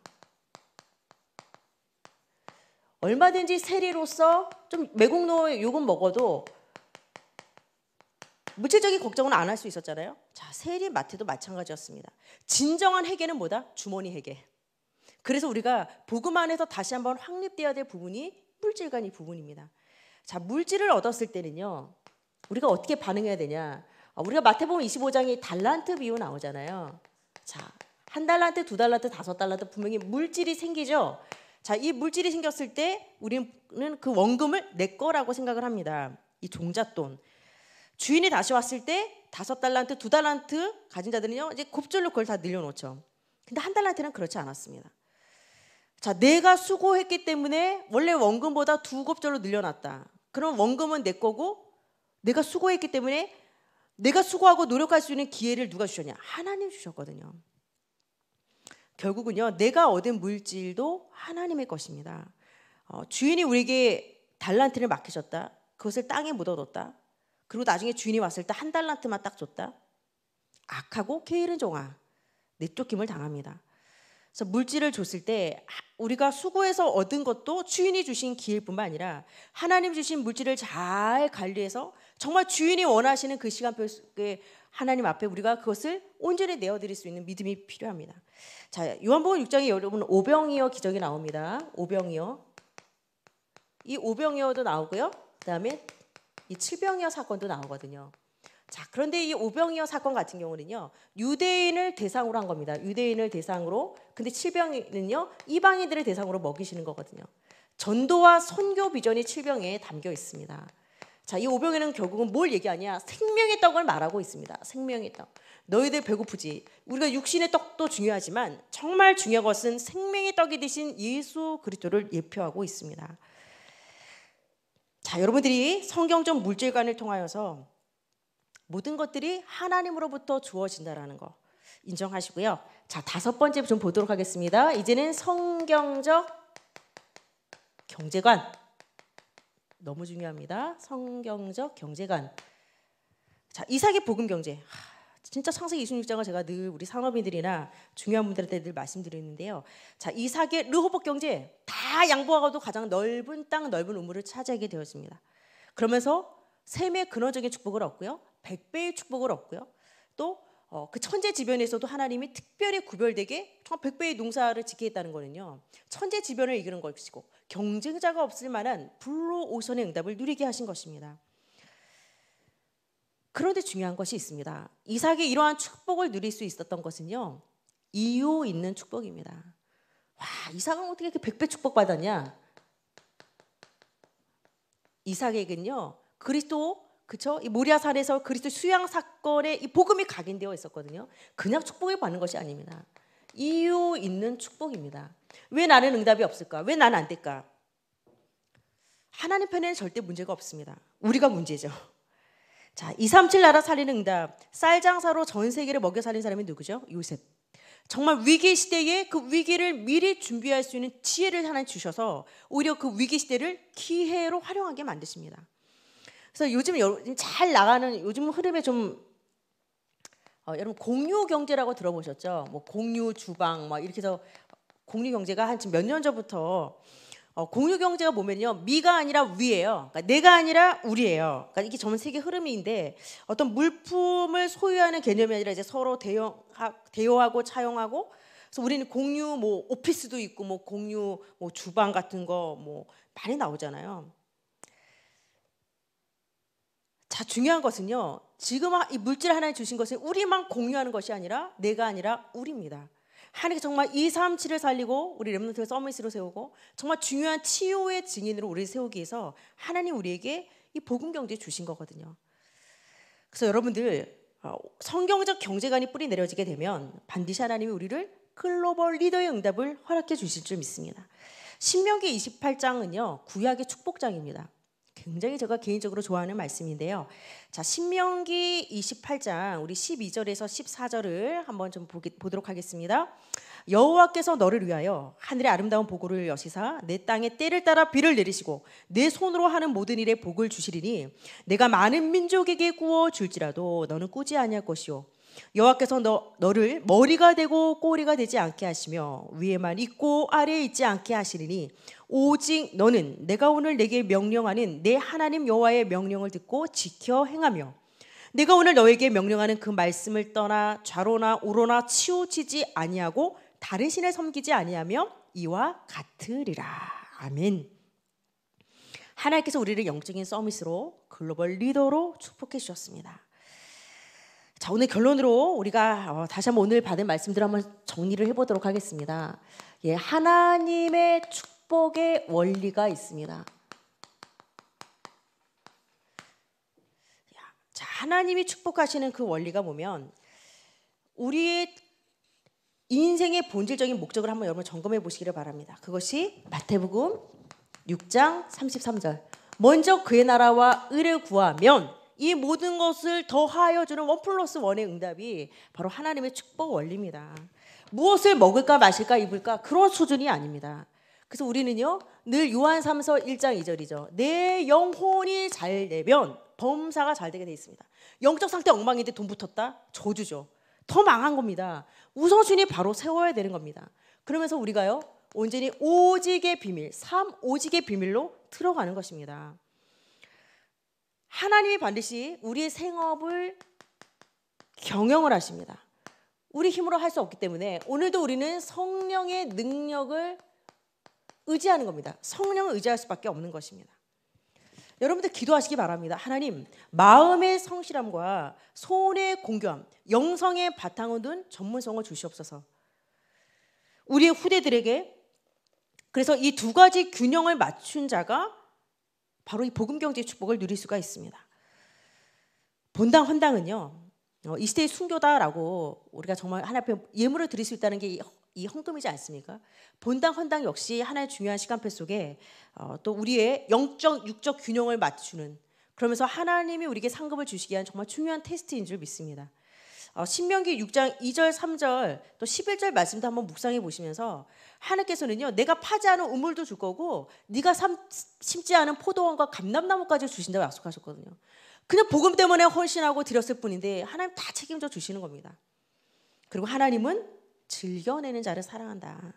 얼마든지 세리로서 좀 매국노 욕은 먹어도 물체적인 걱정은 안 할 수 있었잖아요. 자, 세리 마태도 마찬가지였습니다. 진정한 해계는 뭐다? 주머니 해계. 그래서 우리가 복음 안에서 다시 한번 확립되어야될 부분이 물질관이 부분입니다. 자, 물질을 얻었을 때는요. 우리가 어떻게 반응해야 되냐? 아, 우리가 마태복음 2 5장이 달란트 비유 나오잖아요. 자, 한 달란트, 두 달란트, 다섯 달란트 분명히 물질이 생기죠. 자, 이 물질이 생겼을 때 우리는 그 원금을 내 거라고 생각을 합니다. 이 종잣돈. 주인이 다시 왔을 때 다섯 달란트, 두 달란트 가진 자들은요 이제 곱절로 그걸 다 늘려놓죠. 근데 한 달란트는 그렇지 않았습니다. 자, 내가 수고했기 때문에 원래 원금보다 두 곱절로 늘려놨다. 그럼 원금은 내 거고 내가 수고했기 때문에 내가 수고하고 노력할 수 있는 기회를 누가 주셨냐? 하나님 주셨거든요. 결국은요, 내가 얻은 물질도 하나님의 것입니다. 어, 주인이 우리에게 달란트를 맡기셨다. 그것을 땅에 묻어뒀다. 그리고 나중에 주인이 왔을 때 한 달란트만 딱 줬다. 악하고 게으른 종아, 내쫓김을 당합니다. 그래서 물질을 줬을 때 우리가 수고해서 얻은 것도 주인이 주신 기회뿐만 아니라 하나님 주신 물질을 잘 관리해서 정말 주인이 원하시는 그 시간표에 그 하나님 앞에 우리가 그것을 온전히 내어드릴 수 있는 믿음이 필요합니다. 자, 요한복음 6장에 여러분 오병이어 기적이 나옵니다. 오병이어. 이 오병이어도 나오고요. 그다음에 이 칠병이어 사건도 나오거든요. 자, 그런데 이 오병이어 사건 같은 경우는요. 유대인을 대상으로 한 겁니다. 유대인을 대상으로. 근데 칠병이는요. 이방인들을 대상으로 먹이시는 거거든요. 전도와 선교 비전이 칠병에 담겨 있습니다. 자, 이 오병이는 결국은 뭘 얘기하냐? 생명의 떡을 말하고 있습니다. 생명의 떡. 너희들 배고프지? 우리가 육신의 떡도 중요하지만 정말 중요한 것은 생명의 떡이 되신 예수 그리스도를 예표하고 있습니다. 자, 여러분들이 성경적 물질관을 통하여서 모든 것들이 하나님으로부터 주어진다라는 거 인정하시고요. 자, 다섯 번째 좀 보도록 하겠습니다. 이제는 성경적 경제관. 너무 중요합니다. 성경적 경제관. 자, 이삭의 복음 경제. 진짜 창세기 26장은 제가 늘 우리 산업인들이나 중요한 분들한테 늘 말씀드리는데요. 자, 이 사계 르호복 경제 다 양보하고도 가장 넓은 땅, 넓은 우물을 차지하게 되었습니다. 그러면서 셈의 근원적인 축복을 얻고요. 백배의 축복을 얻고요. 또그 어, 그 천재 지변에서도 하나님이 특별히 구별되게 총 100배의 농사를 짓게 했다는 거는요. 천재 지변을 이기는 것이고 경쟁자가 없을 만한 불로 오선의 응답을 누리게 하신 것입니다. 그런데 중요한 것이 있습니다. 이삭이 이러한 축복을 누릴 수 있었던 것은요. 이유 있는 축복입니다. 와, 이삭은 어떻게 이렇게 백배 축복받았냐? 이삭에게는요 그리스도 그쵸? 이 모리아산에서 그리스도 수양 사건에 이 복음이 각인되어 있었거든요. 그냥 축복을 받는 것이 아닙니다. 이유 있는 축복입니다. 왜 나는 응답이 없을까? 왜 나는 안 될까? 하나님 편에는 절대 문제가 없습니다. 우리가 문제죠. 자, 237 나라 살리는 응답. 쌀 장사로 전 세계를 먹여 살린 사람이 누구죠? 요셉. 정말 위기 시대에 그 위기를 미리 준비할 수 있는 지혜를 하나 주셔서 오히려 그 위기 시대를 기회로 활용하게 만드십니다. 그래서 요즘 잘 나가는 요즘 흐름에 좀 어, 여러분 공유 경제라고 들어보셨죠? 뭐 공유 주방 막 이렇게 해서 공유 경제가 한 지금 몇 년 전부터 어, 공유 경제가 보면요 미가 아니라 위예요. 그러니까 내가 아니라 우리예요. 그러니까 이게 전 세계 흐름인데 어떤 물품을 소유하는 개념이 아니라 이제 서로 대여, 대여하고 차용하고 그래서 우리는 공유 뭐 오피스도 있고 뭐 공유 뭐 주방 같은 거 뭐 많이 나오잖아요. 자 중요한 것은요 지금 이 물질 하나 주신 것은 우리만 공유하는 것이 아니라 내가 아니라 우리입니다. 하나님께 정말 2, 3, 7을 살리고 우리 렘넌트를 서밋으로 세우고 정말 중요한 치유의 증인으로 우리를 세우기 위해서 하나님 우리에게 이 복음 경제 주신 거거든요. 그래서 여러분들 어, 성경적 경제관이 뿌리 내려지게 되면 반드시 하나님이 우리를 글로벌 리더의 응답을 허락해 주실 줄 믿습니다. 신명기 28장은요 구약의 축복장입니다. 굉장히 제가 개인적으로 좋아하는 말씀인데요. 자, 신명기 28장 우리 12절에서 14절을 한번 좀 보기, 보도록 하겠습니다. 여호와께서 너를 위하여 하늘의 아름다운 보고를 여시사 내 땅에 때를 따라 비를 내리시고 내 손으로 하는 모든 일에 복을 주시리니 내가 많은 민족에게 구워 줄지라도 너는 꾸지 아니할 것이요 여호와께서 너, 너를 머리가 되고 꼬리가 되지 않게 하시며 위에만 있고 아래에 있지 않게 하시리니 오직 너는 내가 오늘 내게 명령하는 내 하나님 여호와의 명령을 듣고 지켜 행하며 내가 오늘 너에게 명령하는 그 말씀을 떠나 좌로나 우로나 치우치지 아니하고 다른 신을 섬기지 아니하며 이와 같으리라. 아멘. 하나님께서 우리를 영적인 서밋으로 글로벌 리더로 축복해 주셨습니다. 자, 오늘 결론으로 우리가 어, 다시 한번 오늘 받은 말씀들 한번 정리를 해보도록 하겠습니다. 예, 하나님의 축복의 원리가 있습니다. 자, 하나님이 축복하시는 그 원리가 보면 우리의 인생의 본질적인 목적을 한번 여러분 점검해 보시기를 바랍니다. 그것이 마태복음 6장 33절. 먼저 그의 나라와 의를 구하면 이 모든 것을 더하여 주는 원 플러스 원의 응답이 바로 하나님의 축복 원리입니다. 무엇을 먹을까 마실까 입을까 그런 수준이 아닙니다. 그래서 우리는요 늘 요한 3서 1장 2절이죠. 내 영혼이 잘 되면 범사가 잘 되게 돼 있습니다. 영적 상태 엉망인데 돈 붙었다 저주죠. 더 망한 겁니다. 우선순위 바로 세워야 되는 겁니다. 그러면서 우리가요 온전히 오직의 비밀, 삼 오직의 비밀로 들어가는 것입니다. 하나님이 반드시 우리 의 생업을 경영을 하십니다. 우리 힘으로 할 수 없기 때문에 오늘도 우리는 성령의 능력을 의지하는 겁니다. 성령을 의지할 수밖에 없는 것입니다. 여러분들 기도하시기 바랍니다. 하나님, 마음의 성실함과 손의 공교함, 영성의 바탕을 둔 전문성을 주시옵소서. 우리의 후대들에게 그래서 이 두 가지 균형을 맞춘 자가 바로 이 복음 경제의 축복을 누릴 수가 있습니다. 본당 헌당은요. 어, 이 시대의 순교다라고 우리가 정말 하나 앞에 예물을 드릴 수 있다는 게 이 헌금이지 않습니까? 본당 헌당 역시 하나의 중요한 시간표 속에 어, 또 우리의 영적 육적 균형을 맞추는 그러면서 하나님이 우리에게 상급을 주시기 위한 정말 중요한 테스트인 줄 믿습니다. 어, 신명기 6장 2절, 3절 또 11절 말씀도 한번 묵상해 보시면서 하나님께서는요. 내가 파지 않은 우물도 줄 거고 네가 삼, 심지 않은 포도원과 감람나무까지 주신다고 약속하셨거든요. 그냥 복음 때문에 헌신하고 드렸을 뿐인데 하나님 다 책임져 주시는 겁니다. 그리고 하나님은 즐겨내는 자를 사랑한다.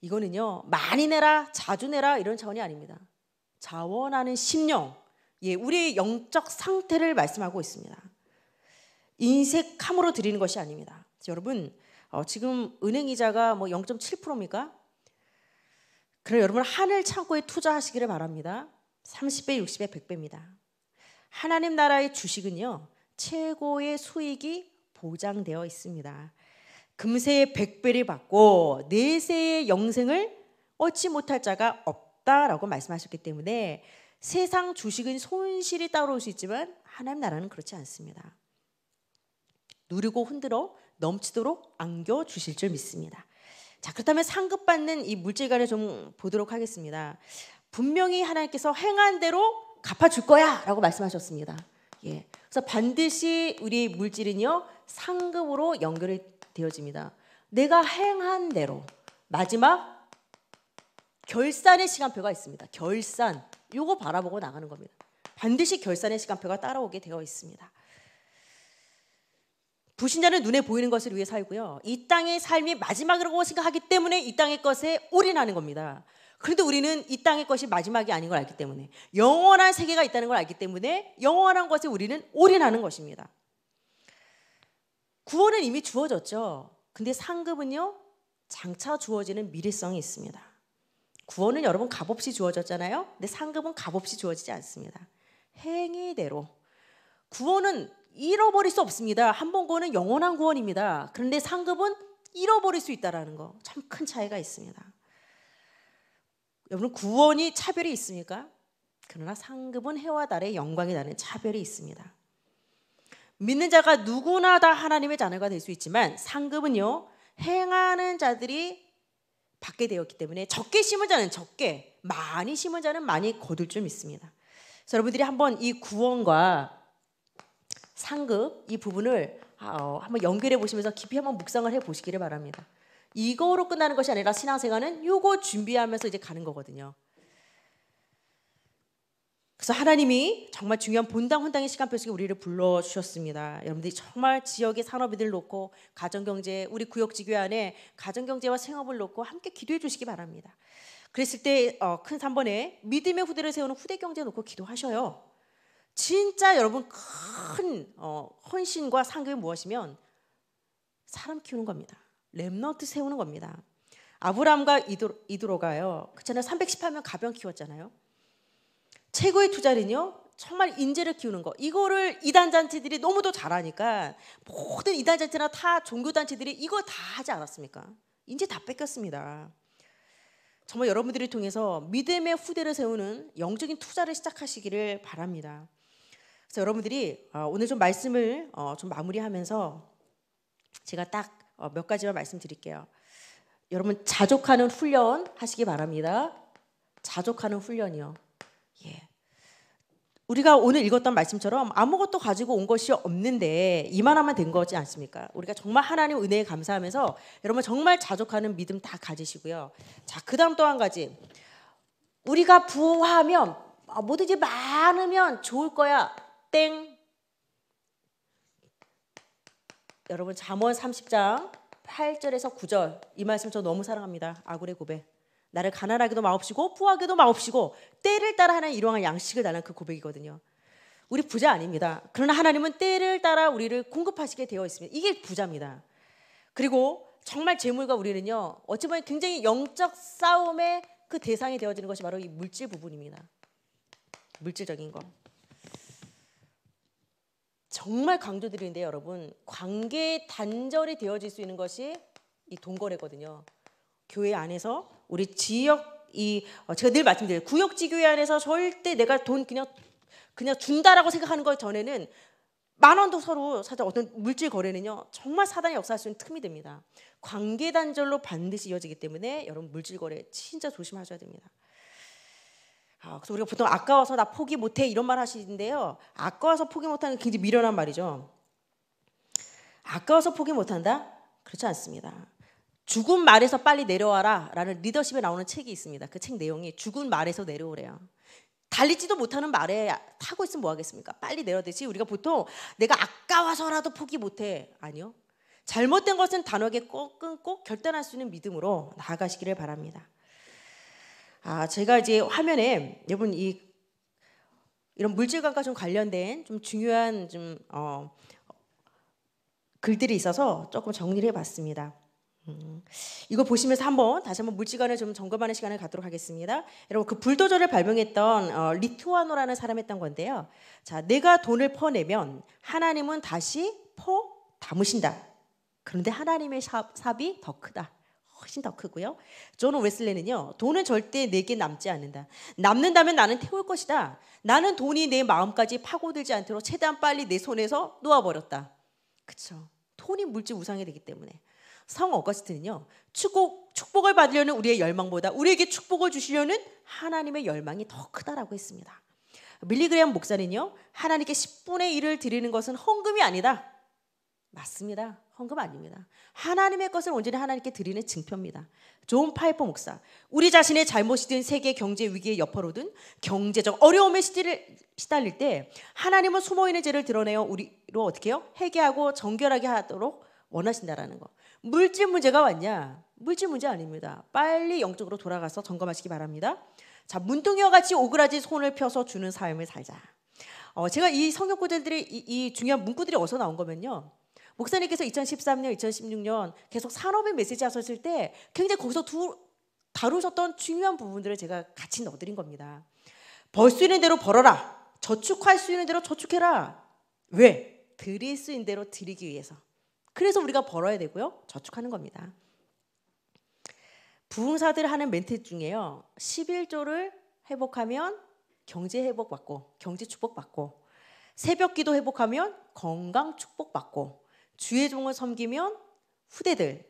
이거는요. 많이 내라, 자주 내라 이런 차원이 아닙니다. 자원하는 심령, 예, 우리의 영적 상태를 말씀하고 있습니다. 인색함으로 드리는 것이 아닙니다. 여러분 어, 지금 은행 이자가 뭐 0.7%입니까? 그럼 여러분 하늘 창고에 투자하시기를 바랍니다. 30배, 60배, 100배입니다. 하나님 나라의 주식은요. 최고의 수익이 보장되어 있습니다. 금세의 100배를 받고 내세의 영생을 얻지 못할 자가 없다라고 말씀하셨기 때문에 세상 주식은 손실이 따라올 수 있지만 하나님 나라는 그렇지 않습니다. 누르고 흔들어 넘치도록 안겨 주실 줄 믿습니다. 자, 그렇다면 상급받는 이 물질관을 좀 보도록 하겠습니다. 분명히 하나님께서 행한 대로 갚아줄 거야 라고 말씀하셨습니다. 예. 그래서 반드시 우리 물질은요, 상급으로 연결이 되어집니다. 내가 행한 대로. 마지막, 결산의 시간표가 있습니다. 결산. 요거 바라보고 나가는 겁니다. 반드시 결산의 시간표가 따라오게 되어 있습니다. 부신자는 눈에 보이는 것을 위해 살고요. 이 땅의 삶이 마지막이라고 생각하기 때문에 이 땅의 것에 올인하는 겁니다. 그런데 우리는 이 땅의 것이 마지막이 아닌 걸 알기 때문에 영원한 세계가 있다는 걸 알기 때문에 영원한 것에 우리는 올인하는 것입니다. 구원은 이미 주어졌죠. 근데 상급은요, 장차 주어지는 미래성이 있습니다. 구원은 여러분 값없이 주어졌잖아요. 근데 상급은 값없이 주어지지 않습니다. 행위대로. 구원은 잃어버릴 수 없습니다. 한 번 구원은 영원한 구원입니다. 그런데 상급은 잃어버릴 수 있다라는 거 참 큰 차이가 있습니다. 여러분 구원이 차별이 있습니까? 그러나 상급은 해와 달의 영광이라는 차별이 있습니다. 믿는 자가 누구나 다 하나님의 자녀가 될 수 있지만 상급은요 행하는 자들이 받게 되었기 때문에 적게 심은 자는 적게 많이 심은 자는 많이 거둘 줄있습니다 여러분들이 한번 이 구원과 상급 이 부분을 아, 어, 한번 연결해 보시면서 깊이 한번 묵상을 해 보시기를 바랍니다. 이거로 끝나는 것이 아니라 신앙생활은 요거 준비하면서 이제 가는 거거든요. 그래서 하나님이 정말 중요한 본당 혼당의 시간표 속에 우리를 불러 주셨습니다. 여러분들이 정말 지역의 산업이들 놓고 가정 경제 우리 구역 지교 안에 가정 경제와 생업을 놓고 함께 기도해 주시기 바랍니다. 그랬을 때큰 어, 3번에 믿음의 후대를 세우는 후대 경제 놓고 기도하셔요. 진짜 여러분 큰 어, 헌신과 상급이 무엇이면 사람 키우는 겁니다. 렘너트 세우는 겁니다. 아브람과 이드로, 이드로가요. 그 전에 318명 가병 키웠잖아요. 최고의 투자는요. 정말 인재를 키우는 거. 이거를 이단단체들이 너무도 잘하니까 모든 이단단체나타 종교단체들이 이거 다 하지 않았습니까? 인재 다 뺏겼습니다. 정말 여러분들을 통해서 믿음의 후대를 세우는 영적인 투자를 시작하시기를 바랍니다. 그래서 여러분들이 어, 오늘 좀 말씀을 어, 좀 마무리하면서 제가 딱몇 어, 가지만 말씀드릴게요. 여러분 자족하는 훈련 하시기 바랍니다. 자족하는 훈련이요. 예. 우리가 오늘 읽었던 말씀처럼 아무것도 가지고 온 것이 없는데 이만하면 된 거지 않습니까? 우리가 정말 하나님 은혜에 감사하면서 여러분 정말 자족하는 믿음 다 가지시고요. 자, 그다음 또 한 가지. 우리가 부하면 뭐든지 많으면 좋을 거야. 땡. 여러분 잠언 30장 8절에서 9절 이 말씀 저 너무 사랑합니다. 아굴의 고백. 나를 가난하게도 마옵시고 부하게도 마옵시고 때를 따라 하는 일용할 양식을 달라는 그 고백이거든요. 우리 부자 아닙니다. 그러나 하나님은 때를 따라 우리를 공급하시게 되어 있습니다. 이게 부자입니다. 그리고 정말 재물과 우리는요. 어찌 보면 굉장히 영적 싸움의 그 대상이 되어지는 것이 바로 이 물질 부분입니다. 물질적인 거. 정말 강조드리는데 여러분 관계 단절이 되어질 수 있는 것이 이 동거래거든요. 교회 안에서 우리 지역 이 어, 제가 늘 말씀드려요. 구역지 교회 안에서 절대 내가 돈 그냥 그냥 준다라고 생각하는 것 전에는 만 원도 서로 사실 어떤 물질 거래는요 정말 사단이 역사할 수 있는 틈이 됩니다. 관계 단절로 반드시 이어지기 때문에 여러분 물질 거래 진짜 조심하셔야 됩니다. 아, 그래서 우리가 보통 아까워서 나 포기 못해 이런 말 하시는데요. 아까워서 포기 못하는 게 굉장히 미련한 말이죠. 아까워서 포기 못한다? 그렇지 않습니다. 죽은 말에서 빨리 내려와라 라는 리더십에 나오는 책이 있습니다. 그 책 내용이 죽은 말에서 내려오래요. 달리지도 못하는 말에 타고 있으면 뭐 하겠습니까? 빨리 내려대지 우리가 보통 내가 아까워서라도 포기 못해. 아니요. 잘못된 것은 단호하게 꼭, 끊고 결단할 수 있는 믿음으로 나아가시기를 바랍니다. 아, 제가 이제 화면에 여러분 이 이런 물질관과 좀 관련된 좀 중요한 좀 어, 글들이 있어서 조금 정리를 해봤습니다. 음, 이거 보시면서 한번 다시 한번 물질관을 좀 점검하는 시간을 갖도록 하겠습니다. 여러분 그 불도저를 발명했던 어, 리투아노라는 사람 했던 건데요. 자, 내가 돈을 퍼내면 하나님은 다시 퍼 담으신다. 그런데 하나님의 삽, 삽이 더 크다. 훨씬 더 크고요. 존 웨슬레는요. 돈은 절대 내게 남지 않는다. 남는다면 나는 태울 것이다. 나는 돈이 내 마음까지 파고들지 않도록 최대한 빨리 내 손에서 놓아버렸다. 그쵸. 돈이 물질 우상이 되기 때문에. 성 어거스틴은요. 축복, 축복을 받으려는 우리의 열망보다 우리에게 축복을 주시려는 하나님의 열망이 더 크다라고 했습니다. 밀리그레엄 목사는요. 하나님께 10분의 1을 드리는 것은 헌금이 아니다. 맞습니다. 헌금 아닙니다. 하나님의 것을 온전히 하나님께 드리는 증표입니다. 존 파이퍼 목사, 우리 자신의 잘못이든 세계 경제 위기의 여파로든 경제적 어려움에 시달릴 때 하나님은 숨어있는 죄를 드러내어 우리로 어떻게 해요? 회개하고 정결하게 하도록 원하신다라는 거. 물질 문제가 왔냐? 물질 문제 아닙니다. 빨리 영적으로 돌아가서 점검하시기 바랍니다. 자, 문둥이와 같이 오그라진 손을 펴서 주는 삶을 살자. 어, 제가 이 성경구절들이 이, 이 중요한 문구들이 어디서 나온 거면요. 목사님께서 2013년, 2016년 계속 산업의 메시지 하셨을 때 굉장히 거기서 두, 다루셨던 중요한 부분들을 제가 같이 넣어드린 겁니다. 벌 수 있는 대로 벌어라. 저축할 수 있는 대로 저축해라. 왜? 드릴 수 있는 대로 드리기 위해서. 그래서 우리가 벌어야 되고요. 저축하는 겁니다. 부흥사들 하는 멘트 중에요. 11조를 회복하면 경제 회복 받고, 경제 축복 받고, 새벽 기도 회복하면 건강 축복 받고, 주의 종을 섬기면 후대들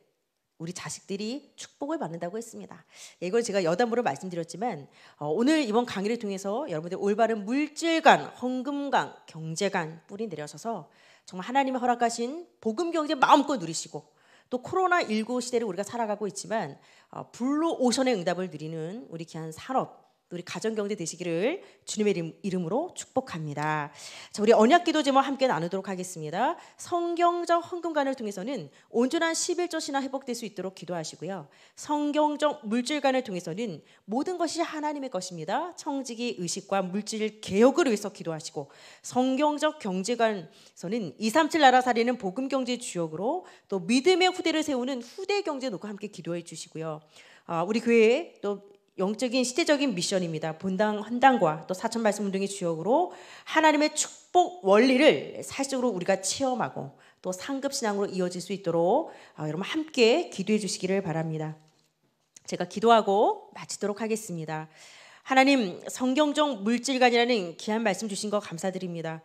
우리 자식들이 축복을 받는다고 했습니다. 이걸 제가 여담으로 말씀드렸지만 어, 오늘 이번 강의를 통해서 여러분들 올바른 물질관, 헌금관, 경제관 뿌리 내려서서 정말 하나님의 허락하신 복음 경제 마음껏 누리시고 또 코로나 19 시대를 우리가 살아가고 있지만 블루 어, 오션의 응답을 누리는 우리 귀한 산업 우리 가정 경제 되시기를 주님의 이름으로 축복합니다. 자, 우리 언약 기도 제목 함께 나누도록 하겠습니다. 성경적 헌금관을 통해서는 온전한 11조 신화 회복될 수 있도록 기도하시고요. 성경적 물질관을 통해서는 모든 것이 하나님의 것입니다. 청지기 의식과 물질 개혁을 위해서 기도하시고 성경적 경제관에서는 237 나라 살리는 복음 경제 주역으로 또 믿음의 후대를 세우는 후대 경제 놓고 함께 기도해 주시고요. 아, 우리 교회에 또 영적인 시대적인 미션입니다. 본당 헌당과 또 사천 말씀 운동의 주역으로 하나님의 축복 원리를 사실적으로 우리가 체험하고 또 상급 신앙으로 이어질 수 있도록 아, 여러분 함께 기도해 주시기를 바랍니다. 제가 기도하고 마치도록 하겠습니다. 하나님 성경적 물질관이라는 귀한 말씀 주신 거 감사드립니다.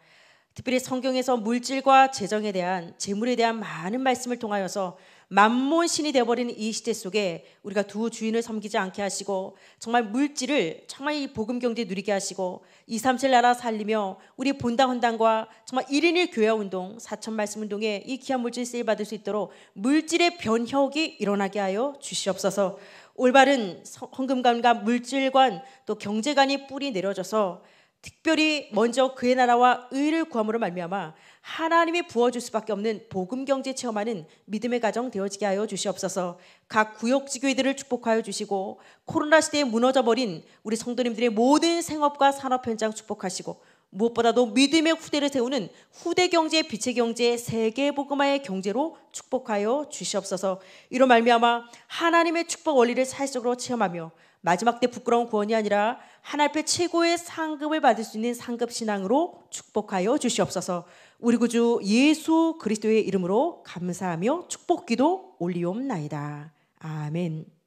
특별히 성경에서 물질과 재정에 대한 재물에 대한 많은 말씀을 통하여서 만몬 신이 되어버리는 이 시대 속에 우리가 두 주인을 섬기지 않게 하시고 정말 물질을 정말 이 복음 경제 누리게 하시고 237 나라 살리며 우리 본당 헌당과 정말 1인 1 교회 운동 4천 말씀 운동에 이 귀한 물질 쓰임 받을 수 있도록 물질의 변혁이 일어나게 하여 주시옵소서. 올바른 헌금관과 물질관 또 경제관이 뿌리 내려져서 특별히 먼저 그의 나라와 의를 구함으로 말미암아 하나님이 부어줄 수밖에 없는 복음 경제 체험하는 믿음의 가정 되어지게 하여 주시옵소서. 각 구역 지교회들을 축복하여 주시고 코로나 시대에 무너져 버린 우리 성도님들의 모든 생업과 산업 현장 축복하시고 무엇보다도 믿음의 후대를 세우는 후대 경제, 빛의 경제, 세계 복음화의 경제로 축복하여 주시옵소서. 이로 말미암아 하나님의 축복 원리를 사회적으로 체험하며 마지막 때 부끄러운 구원이 아니라 하나님 앞에 최고의 상급을 받을 수 있는 상급 신앙으로 축복하여 주시옵소서. 우리 구주 예수 그리스도의 이름으로 감사하며 축복기도 올리옵나이다. 아멘.